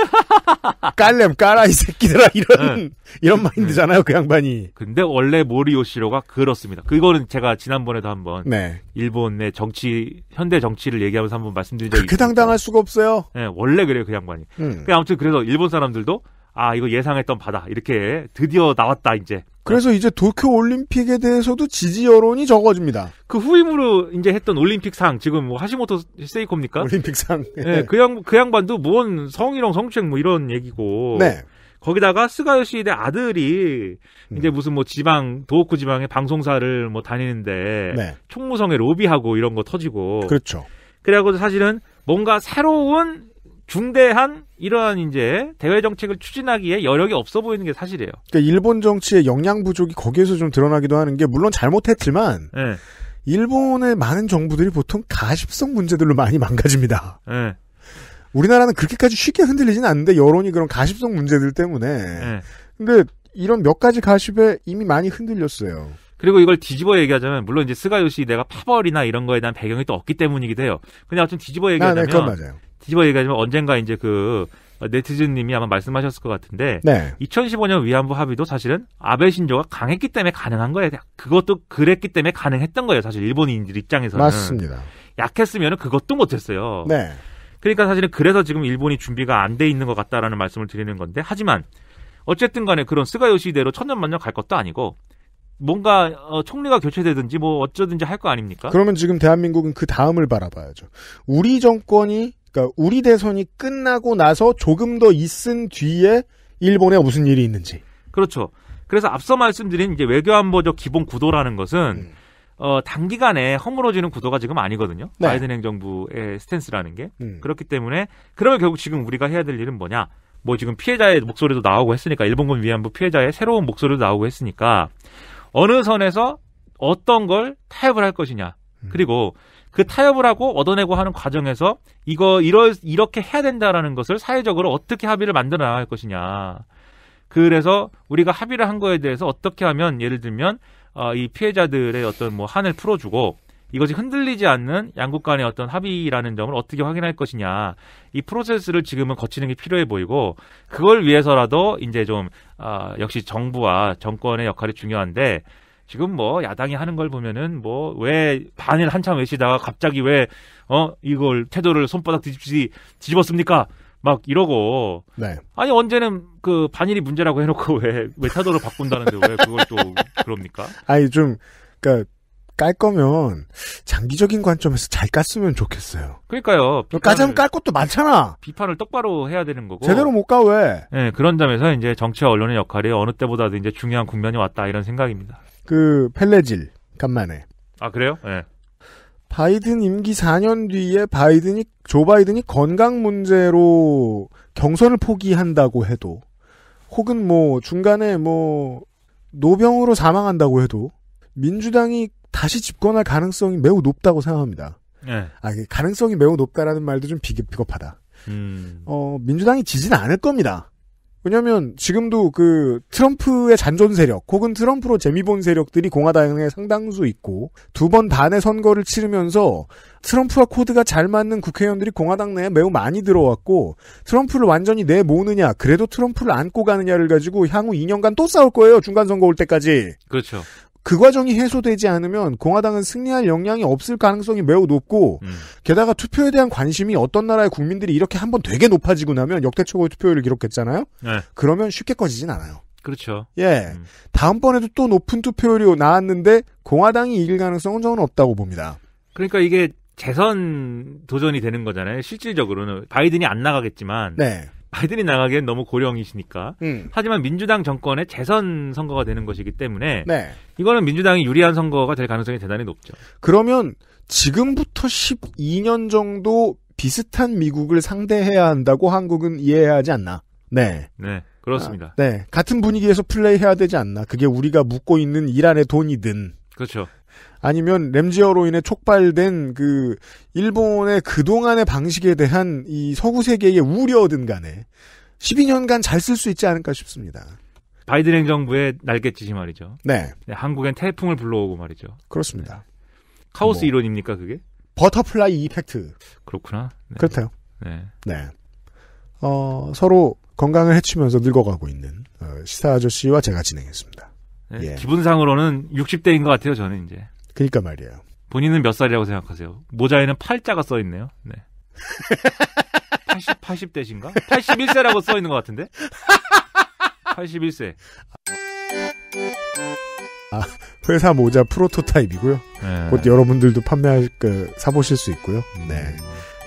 깔렘 깔아 이 새끼들아 이런 응. 네. 이런 마인드잖아요 네. 그 양반이. 근데 원래 모리 오시로가 그렇습니다. 그거는 제가 지난번에도 한번 네. 일본의 정치 현대 정치를 얘기하면서 한번 말씀드린 적이 있어요. 그 당당할 수가 없어요. 네, 원래 그래요 그 양반이. 음. 응. 아무튼 그래서 일본 사람들도 아 이거 예상했던 바다 이렇게 드디어 나왔다 이제. 그래서 이제 도쿄 올림픽에 대해서도 지지 여론이 적어집니다. 그 후임으로 이제 했던 올림픽상 지금 뭐 하시모토 세이코입니까? 올림픽상. 네, 예, 그양 그 양반도 뭔 성희롱 성추행 뭐 이런 얘기고. 네. 거기다가 스가요시의 아들이 음. 이제 무슨 뭐 지방 도호쿠 지방의 방송사를 뭐 다니는데 네. 총무성에 로비하고 이런 거 터지고 그렇죠. 그래갖지고 사실은 뭔가 새로운 중대한 이러한 이제 대외 정책을 추진하기에 여력이 없어 보이는 게 사실이에요. 그러니까 일본 정치의 역량 부족이 거기에서 좀 드러나기도 하는 게 물론 잘못했지만 네. 일본의 많은 정부들이 보통 가십성 문제들로 많이 망가집니다. 네. 우리나라는 그렇게까지 쉽게 흔들리진 않는데 여론이 그런 가십성 문제들 때문에. 네. 근데 이런 몇 가지 가십에 이미 많이 흔들렸어요. 그리고 이걸 뒤집어 얘기하자면 물론 이제 스가 요시 내가 파벌이나 이런 거에 대한 배경이 또 없기 때문이기도 해요. 그냥 좀 뒤집어 얘기하자면 아, 네, 뒤집어 얘기하자면 언젠가 이제 그 네티즌님이 아마 말씀하셨을 것 같은데 네. 2015년 위안부 합의도 사실은 아베 신조가 강했기 때문에 가능한 거예요. 그것도 그랬기 때문에 가능했던 거예요. 사실 일본인들 입장에서는 맞습니다. 약했으면 그것도 못했어요. 네. 그러니까 사실은 그래서 지금 일본이 준비가 안 돼 있는 것 같다라는 말씀을 드리는 건데 하지만 어쨌든 간에 그런 스가 요시대로 천년만년 갈 것도 아니고 뭔가 어, 총리가 교체되든지 뭐 어쩌든지 할 거 아닙니까? 그러면 지금 대한민국은 그 다음을 바라봐야죠. 우리 정권이 그러니까 우리 대선이 끝나고 나서 조금 더 있은 뒤에 일본에 무슨 일이 있는지. 그렇죠. 그래서 앞서 말씀드린 이제 외교안보적 기본 구도라는 것은 음. 어, 단기간에 허물어지는 구도가 지금 아니거든요. 네. 바이든 행정부의 스탠스라는 게. 음. 그렇기 때문에, 그러면 결국 지금 우리가 해야 될 일은 뭐냐? 뭐 지금 피해자의 목소리도 나오고 했으니까, 일본군 위안부 피해자의 새로운 목소리도 나오고 했으니까, 어느 선에서 어떤 걸 타협을 할 것이냐. 음. 그리고 그 타협을 하고 얻어내고 하는 과정에서 이거 이러, 이렇게 해야 된다라는 것을 사회적으로 어떻게 합의를 만들어 나갈 것이냐. 그래서 우리가 합의를 한 거에 대해서 어떻게 하면 예를 들면 어, 이 피해자들의 어떤 뭐 한을 풀어주고 이것이 흔들리지 않는 양국 간의 어떤 합의라는 점을 어떻게 확인할 것이냐 이 프로세스를 지금은 거치는 게 필요해 보이고 그걸 위해서라도 이제 좀 아, 역시 정부와 정권의 역할이 중요한데 지금 뭐 야당이 하는 걸 보면은 뭐 왜 반일 한참 외치다가 갑자기 왜 어 이걸 태도를 손바닥 뒤집듯 뒤집었습니까? 막 이러고 네. 아니 언제는 그 반일이 문제라고 해놓고 왜왜 태도를 바꾼다는데 왜 그걸 또 그럽니까? 아니 좀 그러니까 깔 거면 장기적인 관점에서 잘 깠으면 좋겠어요. 그러니까요. 까자면 깔 것도 많잖아. 비판을 똑바로 해야 되는 거고. 제대로 못 까 왜? 네, 그런 점에서 이제 정치와 언론의 역할이 어느 때보다도 이제 중요한 국면이 왔다 이런 생각입니다. 그 펠레질 간만에. 아 그래요? 예. 네. 바이든 임기 4년 뒤에 바이든이 조 바이든이 건강 문제로 경선을 포기한다고 해도 혹은 뭐 중간에 뭐 노병으로 사망한다고 해도 민주당이 다시 집권할 가능성이 매우 높다고 생각합니다. 네. 아, 가능성이 매우 높다라는 말도 좀 비겁, 비겁하다. 음. 어, 민주당이 지진 않을 겁니다. 왜냐하면 지금도 그 트럼프의 잔존 세력 혹은 트럼프로 재미 본 세력들이 공화당에 상당수 있고 두 번 반의 선거를 치르면서 트럼프와 코드가 잘 맞는 국회의원들이 공화당 내에 매우 많이 들어왔고 트럼프를 완전히 내모느냐 그래도 트럼프를 안고 가느냐를 가지고 향후 2년간 또 싸울 거예요 중간 선거 올 때까지 그렇죠 그 과정이 해소되지 않으면 공화당은 승리할 역량이 없을 가능성이 매우 높고 음. 게다가 투표에 대한 관심이 어떤 나라의 국민들이 이렇게 한번 되게 높아지고 나면 역대 최고의 투표율을 기록했잖아요. 네. 그러면 쉽게 꺼지진 않아요. 그렇죠. 예. 음. 다음번에도 또 높은 투표율이 나왔는데 공화당이 이길 가능성은 저는 없다고 봅니다. 그러니까 이게 재선 도전이 되는 거잖아요. 실질적으로는 바이든이 안 나가겠지만 네. 바이든이 나가기엔 너무 고령이시니까. 음. 하지만 민주당 정권의 재선 선거가 되는 것이기 때문에 네. 이거는 민주당이 유리한 선거가 될 가능성이 대단히 높죠. 그러면 지금부터 12년 정도 비슷한 미국을 상대해야 한다고 한국은 이해해야 하지 않나? 네. 네. 그렇습니다. 아, 네. 같은 분위기에서 플레이해야 되지 않나. 그게 우리가 묻고 있는 이란의 돈이든. 그렇죠. 아니면 램지어로 인해 촉발된 그 일본의 그동안의 방식에 대한 이 서구 세계의 우려든 간에 12년간 잘 쓸 수 있지 않을까 싶습니다. 바이든 행정부의 날갯짓이 말이죠. 네. 네 한국엔 태풍을 불러오고 말이죠. 그렇습니다. 네. 카오스 뭐, 이론입니까 그게? 버터플라이 이펙트. 그렇구나. 네. 그렇대요. 네. 네. 어, 서로 건강을 해치면서 늙어가고 있는 어, 시사 아저씨와 제가 진행했습니다. 예, 예. 기분상으로는 60대인 것 같아요, 저는 이제. 그니까 말이에요. 본인은 몇 살이라고 생각하세요? 모자에는 팔자가 써 있네요. 네. 80, 80대신가? 81세라고 써 있는 것 같은데? 81세. 아, 회사 모자 프로토타입이고요. 네. 곧 여러분들도 판매할, 그, 사보실 수 있고요. 음. 네.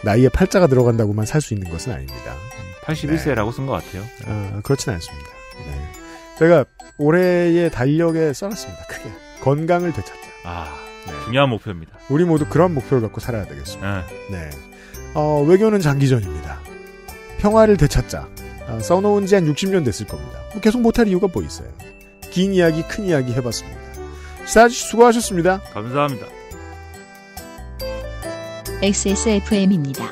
나이에 팔자가 들어간다고만 살 수 있는 것은 아닙니다. 81세라고 네. 쓴것 같아요. 어, 그렇진 않습니다. 제가 올해의 달력에 써놨습니다. 크게 건강을 되찾자. 아 네. 중요한 목표입니다. 우리 모두 그런 목표를 갖고 살아야 되겠습니다. 네. 네. 어, 외교는 장기전입니다. 평화를 되찾자. 아, 써놓은 지 한 60년 됐을 겁니다. 뭐 계속 못할 이유가 뭐 있어요? 긴 이야기, 큰 이야기 해봤습니다. 시사지 수고하셨습니다. 감사합니다. XSFM입니다.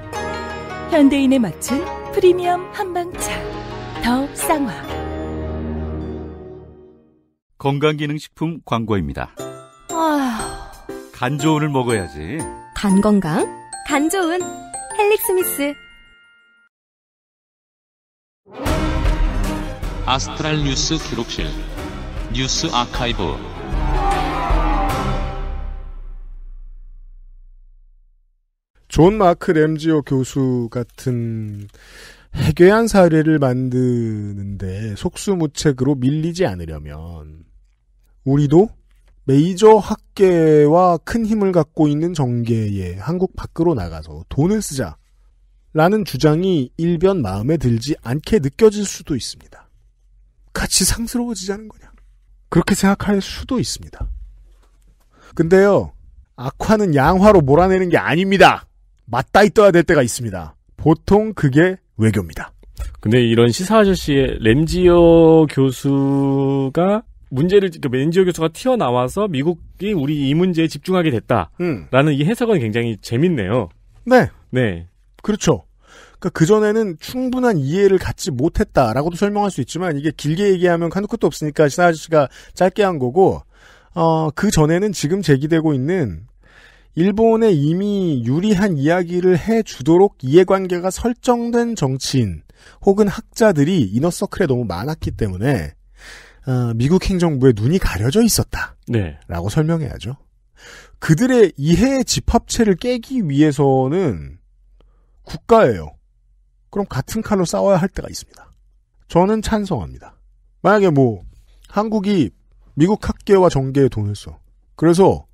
현대인에 맞춘 프리미엄 한방차 더 쌍화 건강기능식품 광고입니다. 간 좋은을 먹어야지. 간 건강, 간 좋은 헬릭스미스. 아스트랄 뉴스 기록실 뉴스 아카이브 존 마크 램지오 교수 같은 해괴한 사례를 만드는데 속수무책으로 밀리지 않으려면 우리도 메이저 학계와 큰 힘을 갖고 있는 정계에 한국 밖으로 나가서 돈을 쓰자. 라는 주장이 일변 마음에 들지 않게 느껴질 수도 있습니다. 같이 상스러워지자는 거냐. 그렇게 생각할 수도 있습니다. 근데요, 악화는 양화로 몰아내는 게 아닙니다. 맞다 있어야 될 때가 있습니다. 보통 그게 외교입니다. 근데 이런 시사 아저씨의 램지어 교수가 문제를 렌지어 그러니까 교수가 튀어나와서 미국이 우리 이 문제에 집중하게 됐다라는 음. 이 해석은 굉장히 재밌네요. 네, 네, 그렇죠. 그러니까 그 전에는 충분한 이해를 갖지 못했다라고도 설명할 수 있지만 이게 길게 얘기하면 한도 끝도 없으니까 시사 아저씨가 짧게 한 거고 어, 그 전에는 지금 제기되고 있는 일본에 이미 유리한 이야기를 해주도록 이해관계가 설정된 정치인 혹은 학자들이 이너서클에 너무 많았기 때문에 어, 미국 행정부의 눈이 가려져 있었다. 네. 라고 설명해야죠. 그들의 이해의 집합체를 깨기 위해서는 국가예요. 그럼 같은 칼로 싸워야 할 때가 있습니다. 저는 찬성합니다. 만약에 뭐 한국이 미국 학계와 정계에 돈을 써. 그래서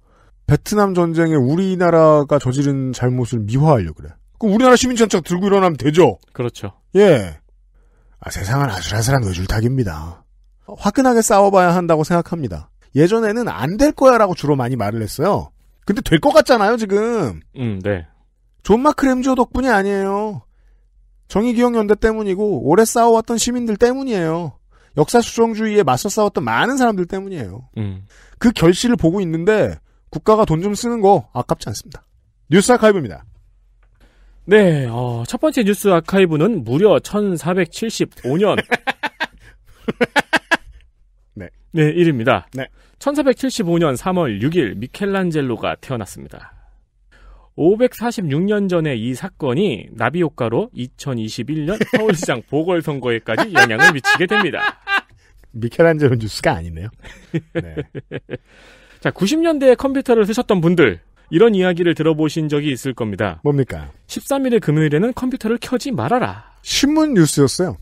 베트남 전쟁에 우리나라가 저지른 잘못을 미화하려 그래. 그럼 우리나라 시민전차 들고 일어나면 되죠. 그렇죠. 예. 아, 세상은 아슬아슬한 외줄타기입니다. 화끈하게 싸워봐야 한다고 생각합니다. 예전에는 안 될 거야라고 주로 많이 말을 했어요. 근데 될 것 같잖아요, 지금. 음, 네. 존 마크 램지어 덕분이 아니에요. 정의기억연대 때문이고 오래 싸워왔던 시민들 때문이에요. 역사 수정주의에 맞서 싸웠던 많은 사람들 때문이에요. 음. 그 결실을 보고 있는데 국가가 돈 좀 쓰는 거 아깝지 않습니다. 뉴스 아카이브입니다. 네, 어, 첫 번째 뉴스 아카이브는 무려 1475년. 네. 네, 일입니다 네. 1475년 3월 6일 미켈란젤로가 태어났습니다. 546년 전에 이 사건이 나비 효과로 2021년 서울시장 보궐선거에까지 영향을 미치게 됩니다. 미켈란젤로 뉴스가 아니네요. 네. 자, 90년대에 컴퓨터를 쓰셨던 분들 이런 이야기를 들어보신 적이 있을 겁니다. 뭡니까? 13일의 금요일에는 컴퓨터를 켜지 말아라. 신문 뉴스였어요.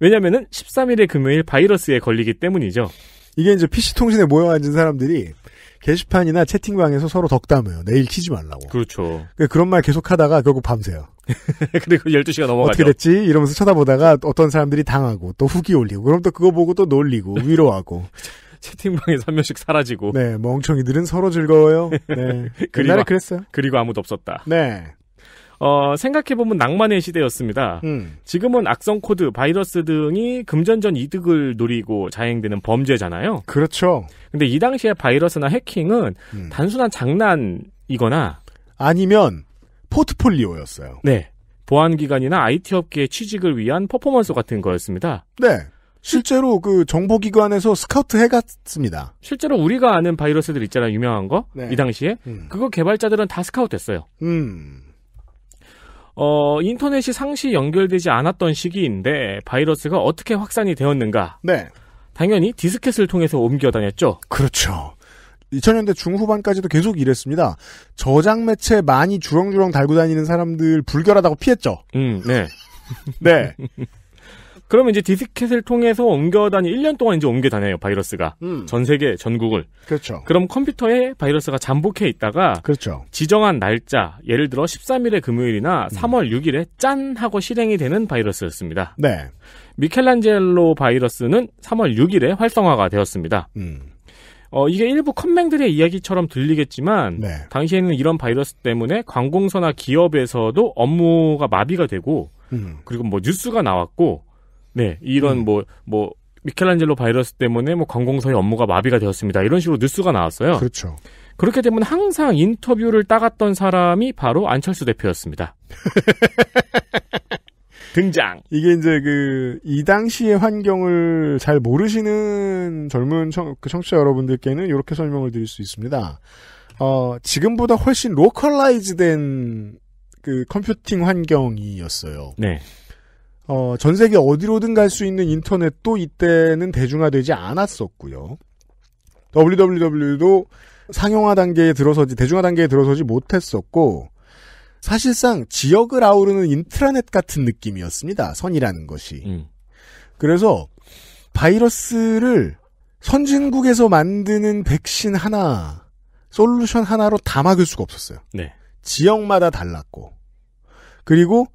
왜냐면은 13일의 금요일 바이러스에 걸리기 때문이죠. 이게 이제 PC통신에 모여 앉은 사람들이 게시판이나 채팅방에서 서로 덕담해요. 내일 키지 말라고. 그렇죠. 그, 그런 말 계속 하다가 결국 밤새요. 그리고 12시가 넘어가죠. 어떻게 됐지? 이러면서 쳐다보다가 어떤 사람들이 당하고 또 후기 올리고 그럼 또 그거 보고 또 놀리고 위로하고 채팅방에서 한 명씩 사라지고. 네, 뭐 멍청이들은 서로 즐거워요. 네. 그리고, 옛날에 아, 그랬어요. 그리고 아무도 없었다. 네. 어, 생각해보면 낭만의 시대였습니다. 음. 지금은 악성코드, 바이러스 등이 금전전 이득을 노리고 자행되는 범죄잖아요. 그렇죠. 근데 이 당시에 바이러스나 해킹은 음. 단순한 장난이거나 아니면 포트폴리오였어요. 네. 보안기관이나 IT 업계의 취직을 위한 퍼포먼스 같은 거였습니다. 네. 실제로 그 정보기관에서 스카우트 해갔습니다. 실제로 우리가 아는 바이러스들 있잖아 유명한 거. 네. 이 당시에 음. 그거 개발자들은 다 스카우트했어요. 음. 어 인터넷이 상시 연결되지 않았던 시기인데 바이러스가 어떻게 확산이 되었는가? 네. 당연히 디스켓을 통해서 옮겨 다녔죠. 그렇죠. 2000년대 중후반까지도 계속 이랬습니다. 저장 매체 많이 주렁주렁 달고 다니는 사람들 불결하다고 피했죠. 음, 네. 네. 그러면 이제 디스켓을 통해서 옮겨 다니 1년 동안 이제 옮겨 다녀요 바이러스가 음. 전 세계 전국을. 그렇죠. 그럼 컴퓨터에 바이러스가 잠복해 있다가 그렇죠. 지정한 날짜 예를 들어 13일의 금요일이나 음. 3월 6일에 짠 하고 실행이 되는 바이러스였습니다. 네. 미켈란젤로 바이러스는 3월 6일에 활성화가 되었습니다. 음. 어, 이게 일부 컴맹들의 이야기처럼 들리겠지만 네. 당시에는 이런 바이러스 때문에 관공서나 기업에서도 업무가 마비가 되고 음. 그리고 뭐 뉴스가 나왔고 네, 이런 뭐뭐 음. 뭐, 뭐 미켈란젤로 바이러스 때문에 뭐 관공서의 업무가 마비가 되었습니다. 이런 식으로 뉴스가 나왔어요. 그렇죠. 그렇게 되면 항상 인터뷰를 따갔던 사람이 바로 안철수 대표였습니다. 등장. 이게 이제 그, 이 당시의 환경을 잘 모르시는 젊은 청, 그 청취자 여러분들께는 이렇게 설명을 드릴 수 있습니다. 어, 지금보다 훨씬 로컬라이즈 된그 컴퓨팅 환경이었어요. 네. 어, 전 세계 어디로든 갈 수 있는 인터넷도 이때는 대중화되지 않았었고요. WWW도 상용화 단계에 들어서지 대중화 단계에 들어서지 못했었고 사실상 지역을 아우르는 인트라넷 같은 느낌이었습니다. 선이라는 것이. 음. 그래서 바이러스를 선진국에서 만드는 백신 하나, 솔루션 하나로 다 막을 수가 없었어요. 네. 지역마다 달랐고. 그리고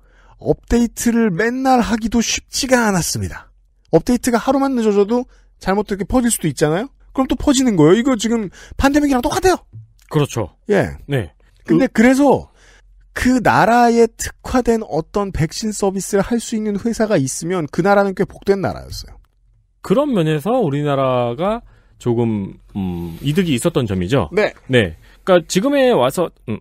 업데이트를 맨날 하기도 쉽지가 않았습니다. 업데이트가 하루만 늦어져도 잘못 이렇게 퍼질 수도 있잖아요. 그럼 또 퍼지는 거예요. 이거 지금 판데믹이랑 똑같아요. 그렇죠. 예. 네. 근데 그... 그래서 그 나라에 특화된 어떤 백신 서비스를 할 수 있는 회사가 있으면 그 나라는 꽤 복된 나라였어요. 그런 면에서 우리나라가 조금 음, 이득이 있었던 점이죠. 네. 네. 그러니까 지금에 와서 음,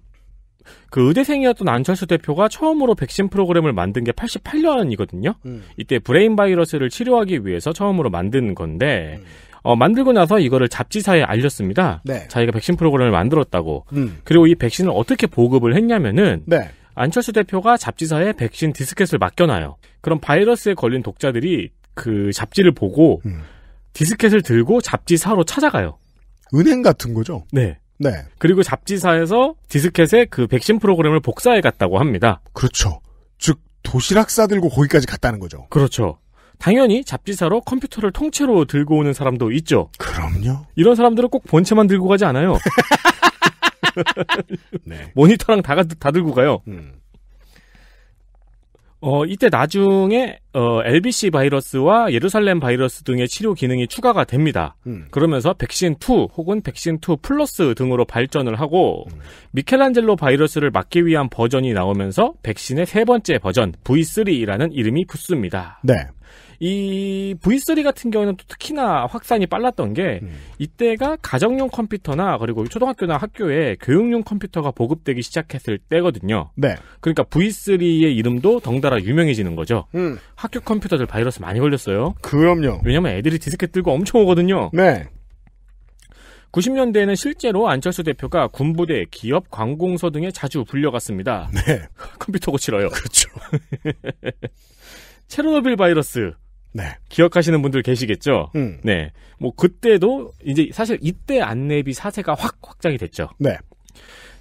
그 의대생이었던 안철수 대표가 처음으로 백신 프로그램을 만든 게 88년이거든요. 음. 이때 브레인 바이러스를 치료하기 위해서 처음으로 만든 건데 음. 어, 만들고 나서 이거를 잡지사에 알렸습니다. 네. 자기가 백신 프로그램을 만들었다고. 음. 그리고 이 백신을 어떻게 보급을 했냐면은 네. 안철수 대표가 잡지사에 백신 디스켓을 맡겨놔요. 그럼 바이러스에 걸린 독자들이 그 잡지를 보고 음. 디스켓을 들고 잡지사로 찾아가요. 은행 같은 거죠? 네. 네. 그리고 잡지사에서 디스켓에 그 백신 프로그램을 복사해 갔다고 합니다. 그렇죠. 즉 도시락 싸들고 거기까지 갔다는 거죠. 그렇죠. 당연히 잡지사로 컴퓨터를 통째로 들고 오는 사람도 있죠. 그럼요. 이런 사람들은 꼭 본체만 들고 가지 않아요. 네. 모니터랑 다, 다 들고 가요. 음. 어, 이때 나중에 어, LBC 바이러스와 예루살렘 바이러스 등의 치료 기능이 추가가 됩니다. 음. 그러면서 백신 2 혹은 백신 2 플러스 등으로 발전을 하고 음. 미켈란젤로 바이러스를 막기 위한 버전이 나오면서 백신의 세 번째 버전 V3라는 이름이 붙습니다. 네. 이 V3 같은 경우는 또 특히나 확산이 빨랐던 게 음. 이때가 가정용 컴퓨터나 그리고 초등학교나 학교에 교육용 컴퓨터가 보급되기 시작했을 때거든요. 네. 그러니까 V3의 이름도 덩달아 유명해지는 거죠. 음. 학교 컴퓨터들 바이러스 많이 걸렸어요. 그럼요. 왜냐면 애들이 디스켓 들고 엄청 오거든요. 네. 90년대에는 실제로 안철수 대표가 군부대, 기업, 관공서 등에 자주 불려갔습니다. 네. 컴퓨터 고치러요. 그렇죠. 체르노빌 바이러스, 네. 기억하시는 분들 계시겠죠? 음. 네. 뭐 그때도 이제 사실 이때 안내비 사세가 확 확장이 됐죠. 네.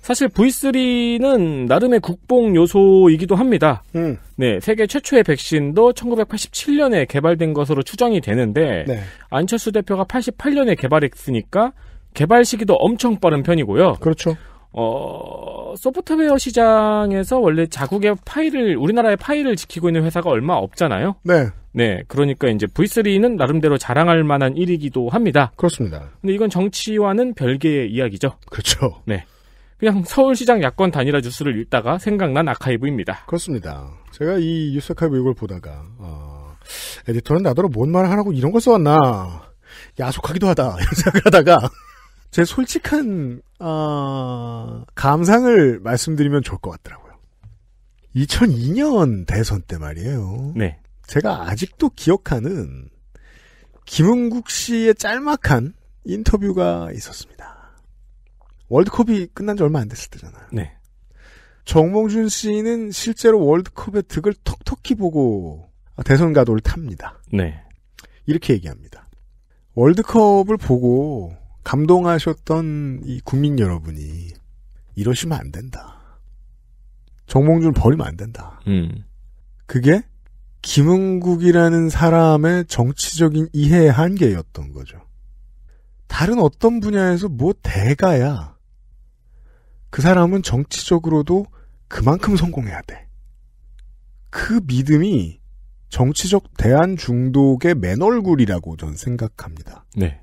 사실 V3는 나름의 국뽕 요소이기도 합니다. 음. 네, 세계 최초의 백신도 1987년에 개발된 것으로 추정이 되는데 네. 안철수 대표가 88년에 개발했으니까 개발 시기도 엄청 빠른 편이고요. 그렇죠. 어, 소프트웨어 시장에서 원래 자국의 파일을, 우리나라의 파일을 지키고 있는 회사가 얼마 없잖아요? 네. 네, 그러니까 이제 V3는 나름대로 자랑할 만한 일이기도 합니다. 그렇습니다. 근데 이건 정치와는 별개의 이야기죠. 그렇죠. 네. 그냥 서울시장 야권 단일화 뉴스를 읽다가 생각난 아카이브입니다. 그렇습니다. 제가 이 뉴스 아카이브 이걸 보다가 어, 에디터는 나더러 뭔 말을 하라고 이런 걸 써왔나 야속하기도 하다 이런 생각을 하다가 제 솔직한 어, 감상을 말씀드리면 좋을 것 같더라고요. 2002년 대선 때 말이에요. 네. 제가 아직도 기억하는 김은국 씨의 짤막한 인터뷰가 있었습니다. 월드컵이 끝난 지 얼마 안 됐을 때잖아요. 네. 정몽준 씨는 실제로 월드컵의 득을 톡톡히 보고 대선 가도를 탑니다. 네. 이렇게 얘기합니다. 월드컵을 보고 감동하셨던 이 국민 여러분이 이러시면 안 된다. 정몽준 버리면 안 된다. 음. 그게 김은국이라는 사람의 정치적인 이해의 한계였던 거죠. 다른 어떤 분야에서 뭐 대가야. 그 사람은 정치적으로도 그만큼 성공해야 돼. 그 믿음이 정치적 대한 중독의 맨 얼굴이라고 전 생각합니다. 네.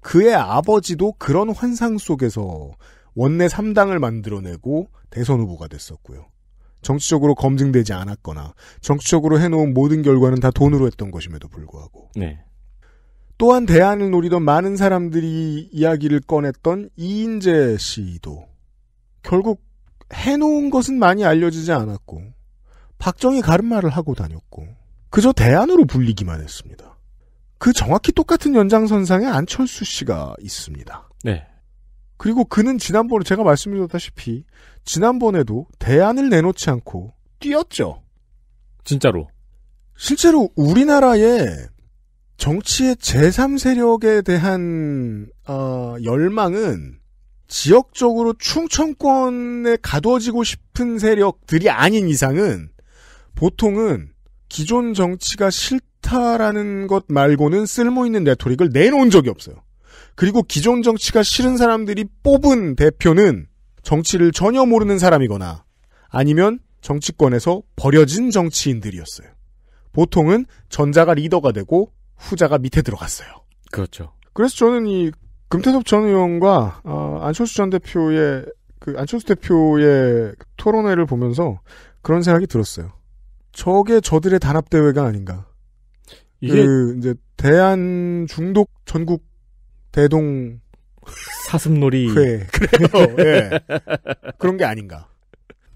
그의 아버지도 그런 환상 속에서 원내 3당을 만들어내고 대선 후보가 됐었고요. 정치적으로 검증되지 않았거나 정치적으로 해놓은 모든 결과는 다 돈으로 했던 것임에도 불구하고 네. 또한 대안을 노리던 많은 사람들이 이야기를 꺼냈던 이인재 씨도 결국 해놓은 것은 많이 알려지지 않았고 박정희 가르마를 하고 다녔고 그저 대안으로 불리기만 했습니다. 그 정확히 똑같은 연장선상에 안철수 씨가 있습니다. 네. 그리고 그는 지난번에 제가 말씀드렸다시피 지난번에도 대안을 내놓지 않고 뛰었죠. 진짜로. 실제로 우리나라의 정치의 제3세력에 대한 어, 열망은 지역적으로 충청권에 가둬지고 싶은 세력들이 아닌 이상은 보통은 기존 정치가 싫다라는 것 말고는 쓸모있는 레토릭을 내놓은 적이 없어요. 그리고 기존 정치가 싫은 사람들이 뽑은 대표는 정치를 전혀 모르는 사람이거나 아니면 정치권에서 버려진 정치인들이었어요. 보통은 전자가 리더가 되고 후자가 밑에 들어갔어요. 그렇죠. 그래서 저는 이 금태섭 전 의원과 어, 안철수 전 대표의 그 안철수 대표의 토론회를 보면서 그런 생각이 들었어요. 저게 저들의 단합 대회가 아닌가. 이게 그 이제 대한 중독 전국 대동 사슴놀이. 네, 그래요. 예. 그런 게 아닌가.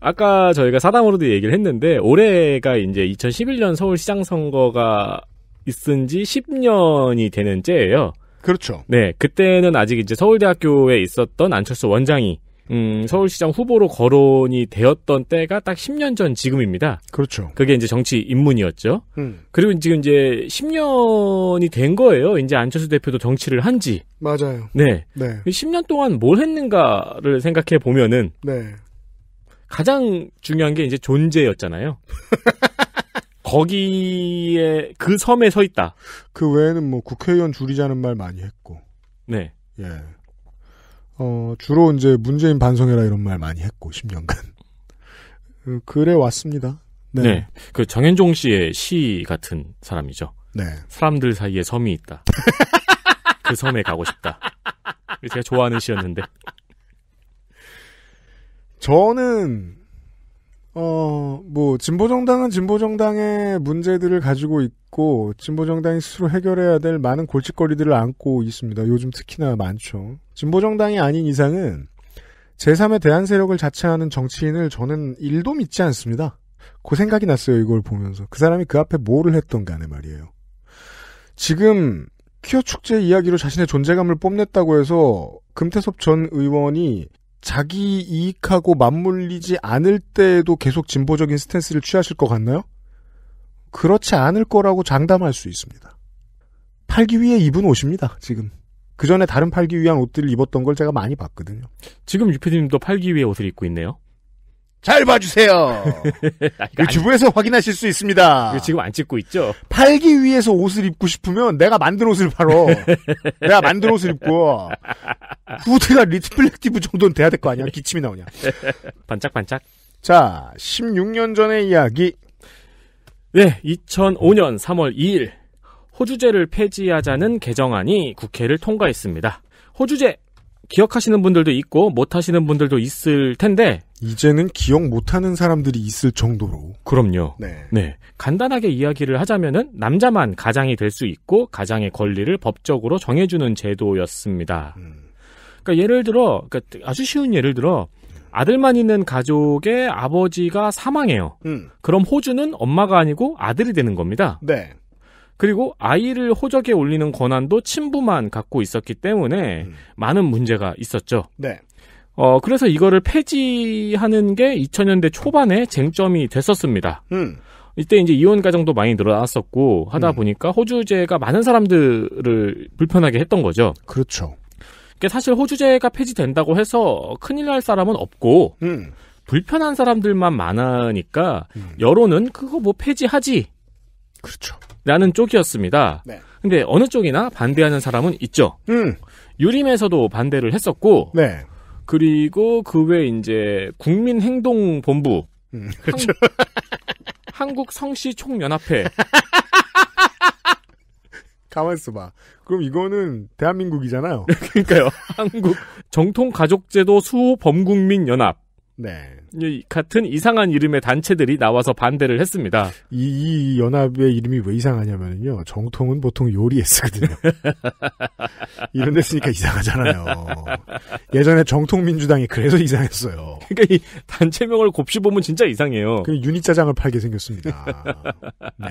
아까 저희가 사담으로도 얘기를 했는데 올해가 이제 2011년 서울시장 선거가 있은 지 10년이 되는 째예요. 그렇죠. 네, 그때는 아직 이제 서울대학교에 있었던 안철수 원장이 음, 서울시장 후보로 거론이 되었던 때가 딱 10년 전 지금입니다. 그렇죠. 그게 이제 정치 입문이었죠. 음. 그리고 지금 이제 10년이 된 거예요. 이제 안철수 대표도 정치를 한 지. 맞아요. 네. 네. 10년 동안 뭘 했는가를 생각해 보면은. 네. 가장 중요한 게 이제 존재였잖아요. 거기에 그 섬에 서 있다. 그 외에는 뭐 국회의원 줄이자는 말 많이 했고. 네. 예. 어, 주로 이제 문재인 반성해라 이런 말 많이 했고, 10년간. 그, 그래 왔습니다. 네. 네. 그 정현종 씨의 시 같은 사람이죠. 네. 사람들 사이에 섬이 있다. 그 섬에 가고 싶다. 제가 좋아하는 시였는데. 저는 어, 뭐, 진보정당은 진보정당의 문제들을 가지고 있고, 진보정당이 스스로 해결해야 될 많은 골칫거리들을 안고 있습니다. 요즘 특히나 많죠. 진보정당이 아닌 이상은 제3의 대한 세력을 자처하는 정치인을 저는 일도 믿지 않습니다. 그 생각이 났어요, 이걸 보면서. 그 사람이 그 앞에 뭐를 했던 간에 말이에요. 지금 퀴어 축제 이야기로 자신의 존재감을 뽐냈다고 해서 금태섭 전 의원이 자기 이익하고 맞물리지 않을 때에도 계속 진보적인 스탠스를 취하실 것 같나요? 그렇지 않을 거라고 장담할 수 있습니다. 팔기 위해 입은 옷입니다, 지금. 그 전에 다른 팔기 위한 옷들을 입었던 걸 제가 많이 봤거든요. 지금 유피디님도 팔기 위해 옷을 입고 있네요. 잘 봐주세요. 유튜브에서 확인하실 수 있습니다. 지금 안 찍고 있죠? 팔기 위해서 옷을 입고 싶으면 내가 만든 옷을 팔어. 내가 만든 옷을 입고 무드가 리플렉티브 정도는 돼야 될 거 아니야? 기침이 나오냐? 반짝반짝. 자, 16년 전의 이야기. 네, 2005년 3월 2일 호주제를 폐지하자는 개정안이 국회를 통과했습니다. 호주제 기억하시는 분들도 있고 못하시는 분들도 있을 텐데 이제는 기억 못하는 사람들이 있을 정도로 그럼요. 네. 네. 간단하게 이야기를 하자면은 남자만 가장이 될 수 있고 가장의 권리를 법적으로 정해주는 제도였습니다. 음. 그러니까 예를 들어, 그러니까 아주 쉬운 예를 들어, 아들만 있는 가족의 아버지가 사망해요. 음. 그럼 호주는 엄마가 아니고 아들이 되는 겁니다. 네. 그리고 아이를 호적에 올리는 권한도 친부만 갖고 있었기 때문에 음. 많은 문제가 있었죠. 네. 어, 그래서 이거를 폐지하는 게 2000년대 초반에 쟁점이 됐었습니다. 음. 이때 이제 이혼 가정도 많이 늘어났었고 하다 음. 보니까 호주제가 많은 사람들을 불편하게 했던 거죠. 그렇죠. 사실 호주제가 폐지된다고 해서 큰일 날 사람은 없고 음. 불편한 사람들만 많으니까 음. 여론은 그거 뭐 폐지하지. 그렇죠. 라는 쪽이었습니다. 네. 근데 어느 쪽이나 반대하는 사람은 있죠. 음. 유림에서도 반대를 했었고 네. 그리고 그외 이제 국민행동본부 음, 그렇죠. 한, 한국성시총연합회 가만 있어봐. 그럼 이거는 대한민국이잖아요. 그러니까요. 한국 정통 가족제도 수호 범국민 연합. 네. 같은 이상한 이름의 단체들이 나와서 반대를 했습니다. 이, 이 연합의 이름이 왜 이상하냐면요. 정통은 보통 요리에 쓰거든요. 이런 데 쓰니까 이상하잖아요. 예전에 정통민주당이 그래서 이상했어요. 그러니까 이 단체명을 곱씹어보면 진짜 이상해요. 그 유니짜장을 팔게 생겼습니다. 네.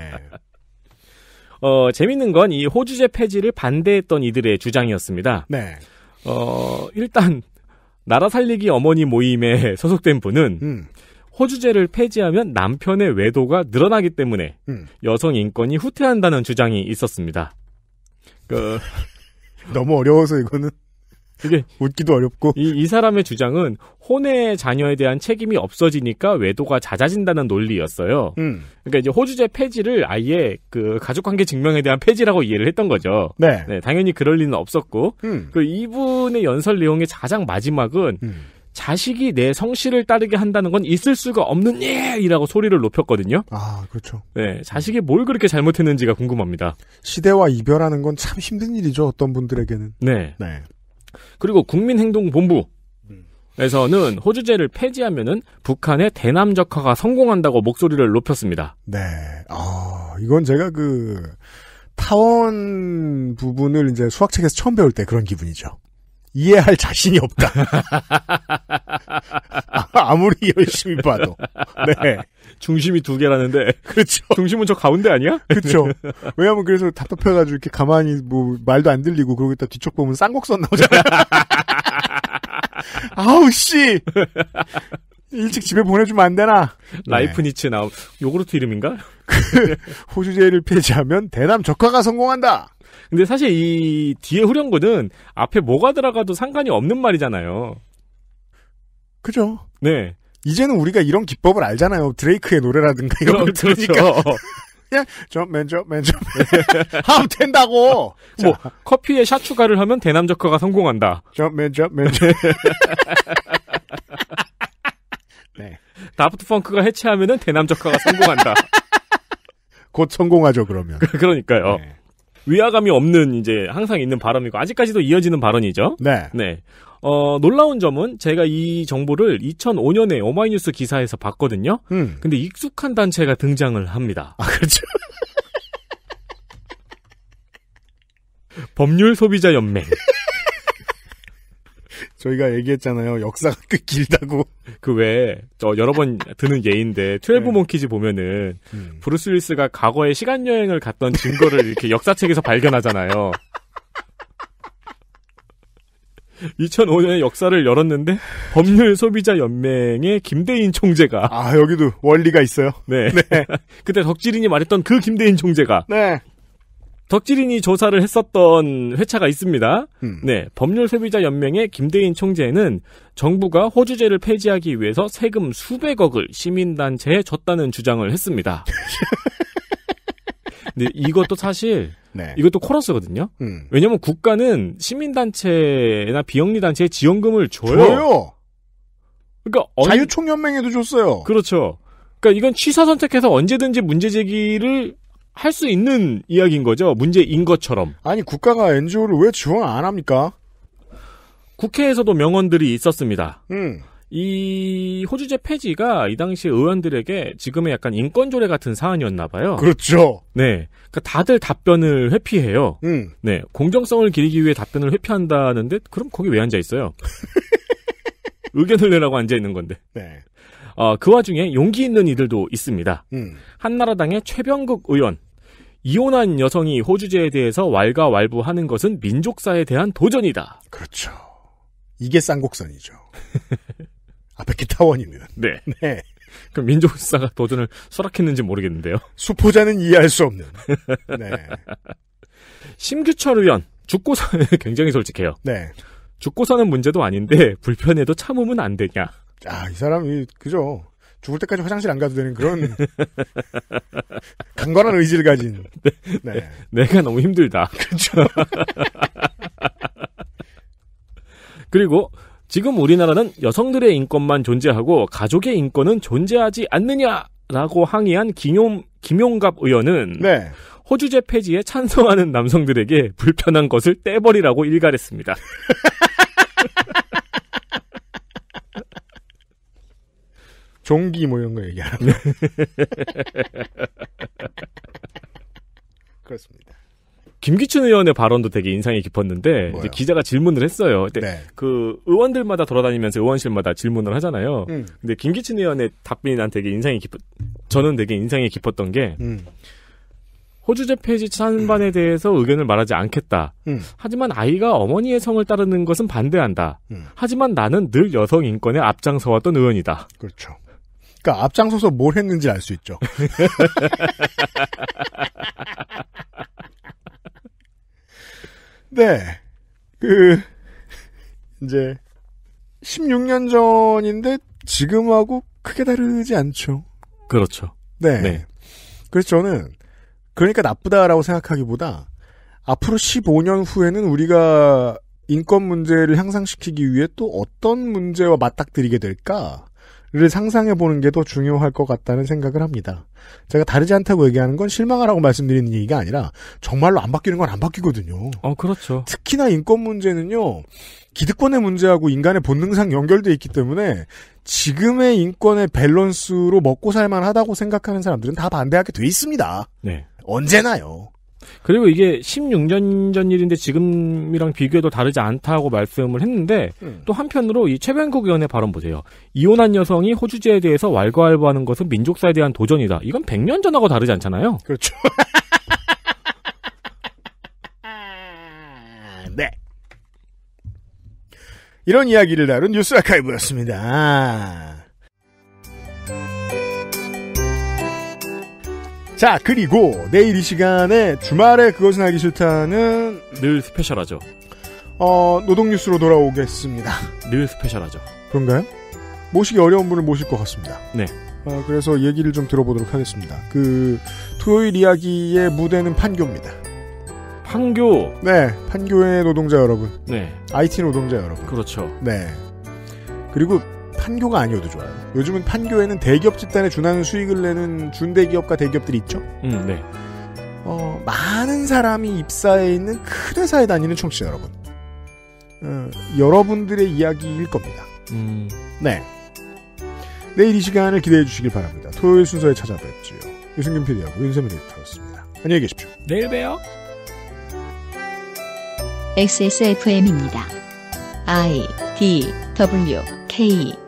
어, 재밌는 건 이 호주제 폐지를 반대했던 이들의 주장이었습니다. 네. 어, 일단 나라 살리기 어머니 모임에 소속된 분은 음. 호주제를 폐지하면 남편의 외도가 늘어나기 때문에 음. 여성 인권이 후퇴한다는 주장이 있었습니다. 그 너무 어려워서 이거는 이게 웃기도 어렵고 이, 이 사람의 주장은 혼의 자녀에 대한 책임이 없어지니까 외도가 잦아진다는 논리였어요. 음. 그러니까 이제 호주제 폐지를 아예 그 가족관계 증명에 대한 폐지라고 이해를 했던 거죠. 네, 네 당연히 그럴 리는 없었고 음. 그 이분의 연설 내용의 가장 마지막은 음. 자식이 내 성씨를 따르게 한다는 건 있을 수가 없는 일이라고 소리를 높였거든요. 아, 그렇죠. 네, 자식이 뭘 그렇게 잘못했는지가 궁금합니다. 시대와 이별하는 건 참 힘든 일이죠, 어떤 분들에게는. 네. 네. 그리고 국민행동본부 에서는 호주제를 폐지하면은 북한의 대남적화가 성공한다고 목소리를 높였습니다. 네. 아, 이건 제가 그 타원 부분을 이제 수학책에서 처음 배울 때 그런 기분이죠. 이해할 자신이 없다. 아, 아무리 열심히 봐도. 네. 중심이 두 개라는데. 그렇죠. 중심은 저 가운데 아니야? 그렇죠. 왜냐면 그래서 답답해가지고 이렇게 가만히 뭐 말도 안 들리고 그러겠다 뒤쪽 보면 쌍곡선 나오잖아. 아우 씨. 일찍 집에 보내주면 안 되나? 네. 라이프니츠 나온 요구르트 이름인가? 그 호주제를 폐지하면 대남 적화가 성공한다. 근데 사실 이 뒤에 후렴구는 앞에 뭐가 들어가도 상관이 없는 말이잖아요. 그죠? 네. 이제는 우리가 이런 기법을 알잖아요. 드레이크의 노래라든가 이런 걸 그렇죠. 들으니까. 그냥 점맨 점맨 점 하면 된다고. 뭐 자. 커피에 샷 추가를 하면 대남 저커가 성공한다. 점맨 점맨 네. 다프트 펑크가 해체하면 대남 저커가 성공한다. 곧 성공하죠 그러면. 그러니까요. 네. 위화감이 없는 이제 항상 있는 발언이고 아직까지도 이어지는 발언이죠. 네. 네. 어, 놀라운 점은 제가 이 정보를 2005년에 오마이뉴스 기사에서 봤거든요. 음. 근데 익숙한 단체가 등장을 합니다. 아, 그렇죠. 법률 소비자 연맹. 저희가 얘기했잖아요. 역사가 꽤 길다고. 그 외에 저 여러 번 드는 예인데 트12 몽키즈 보면은 음. 브루스 윌스가 과거에 시간 여행을 갔던 증거를 이렇게 역사책에서 발견하잖아요. 2005년에 역사를 열었는데 법률 소비자 연맹의 김대인 총재가 아 여기도 원리가 있어요. 네. 네. 그때 덕질인이 말했던 그 김대인 총재가 네. 덕질인이 조사를 했었던 회차가 있습니다. 음. 네, 법률 소비자 연맹의 김대인 총재는 정부가 호주제를 폐지하기 위해서 세금 수백억을 시민단체에 줬다는 주장을 했습니다. 근 이것도 사실 네. 이것도 코러스거든요. 음. 왜냐면 하 국가는 시민단체나 비영리단체에 지원금을 줘요. 줘요. 그러니까 언... 자유총연맹에도 줬어요. 그렇죠. 그러니까 이건 취사 선택해서 언제든지 문제 제기를 할수 있는 이야기인 거죠. 문제인 것처럼. 아니 국가가 NGO를 왜 지원 안 합니까? 국회에서도 명언들이 있었습니다. 음. 이 호주제 폐지가 이 당시 의원들에게 지금의 약간 인권조례 같은 사안이었나 봐요. 그렇죠. 네. 그러니까 다들 답변을 회피해요. 음. 네. 공정성을 기리기 위해 답변을 회피한다는데 그럼 거기 왜 앉아 있어요? 의견을 내라고 앉아 있는 건데. 네. 어, 그 와중에 용기 있는 이들도 있습니다. 음. 한나라당의 최병국 의원. 이혼한 여성이 호주제에 대해서 왈가왈부하는 것은 민족사에 대한 도전이다. 그렇죠. 이게 쌍곡선이죠. 앞에 기타원이면. 네. 네. 그럼 민족사가 도전을 수락했는지 모르겠는데요. 수포자는 이해할 수 없는. 네. 심규철 의원. 죽고 사 굉장히 솔직해요. 네. 죽고 사는 문제도 아닌데 불편해도 참으면 안 되냐. 아, 이 사람이, 그죠. 죽을 때까지 화장실 안 가도 되는 그런 강건한 의지를 가진. 네. 네. 네. 내가 너무 힘들다. 그렇죠. 그리고 지금 우리나라는 여성들의 인권만 존재하고 가족의 인권은 존재하지 않느냐라고 항의한 김용, 김용갑 의원은 네. 호주제 폐지에 찬성하는 남성들에게 불편한 것을 떼버리라고 일갈했습니다. 종기 뭐 이런 거 얘기하라고. 네. 그렇습니다. 김기춘 의원의 발언도 되게 인상이 깊었는데 기자가 질문을 했어요. 근데 네. 그 의원들마다 돌아다니면서 의원실마다 질문을 하잖아요. 음. 근데 김기춘 의원의 답변이 난 되게 인상이 깊. 저는 되게 인상이 깊었던 게 음. 호주제 폐지 찬반에 음. 대해서 의견을 말하지 않겠다. 음. 하지만 아이가 어머니의 성을 따르는 것은 반대한다. 음. 하지만 나는 늘 여성 인권에 앞장서왔던 의원이다. 그렇죠. 그러니까 앞장서서 뭘 했는지 알 수 있죠. 네. 그 이제 16년 전인데 지금하고 크게 다르지 않죠. 그렇죠. 네. 네. 그래서 저는 그러니까 나쁘다라고 생각하기보다 앞으로 15년 후에는 우리가 인권 문제를 향상시키기 위해 또 어떤 문제와 맞닥뜨리게 될까? 를 상상해 보는 게 더 중요할 것 같다는 생각을 합니다. 제가 다르지 않다고 얘기하는 건 실망하라고 말씀드리는 얘기가 아니라 정말로 안 바뀌는 건 안 바뀌거든요. 어, 그렇죠. 특히나 인권 문제는요. 기득권의 문제하고 인간의 본능상 연결돼 있기 때문에 지금의 인권의 밸런스로 먹고 살만하다고 생각하는 사람들은 다 반대하게 돼 있습니다. 네. 언제나요. 그리고 이게 16년 전 일인데 지금이랑 비교해도 다르지 않다고 말씀을 했는데 음. 또 한편으로 이 최병국 의원의 발언 보세요. 이혼한 여성이 호주제에 대해서 왈가왈부하는 것은 민족사에 대한 도전이다. 이건 100년 전하고 다르지 않잖아요. 그렇죠. 네. 이런 이야기를 다룬 뉴스 아카이브였습니다. 자, 그리고 내일 이 시간에 주말에 그것은 알기 싫다는 늘 스페셜하죠. 어, 노동뉴스로 돌아오겠습니다. 늘 스페셜하죠. 그런가요? 모시기 어려운 분을 모실 것 같습니다. 네. 어, 그래서 얘기를 좀 들어보도록 하겠습니다. 그, 토요일 이야기의 무대는 판교입니다. 판교? 네, 판교의 노동자 여러분. 네. IT 노동자 여러분. 그렇죠. 네. 그리고 판교가 아니어도 좋아요. 요즘은 판교에는 대기업 집단에 준하는 수익을 내는 준대기업과 대기업들이 있죠. 음, 네. 어, 많은 사람이 입사해 있는 큰 회사에 다니는 청취자 여러분. 어, 여러분들의 이야기일 겁니다. 음. 네. 내일 이 시간을 기대해 주시길 바랍니다. 토요일 순서에 찾아뵙지요. 유승균 PD하고 윤세민 에디터였습니다. 안녕히 계십시오. 내일 봬요. XSFM입니다. I D W K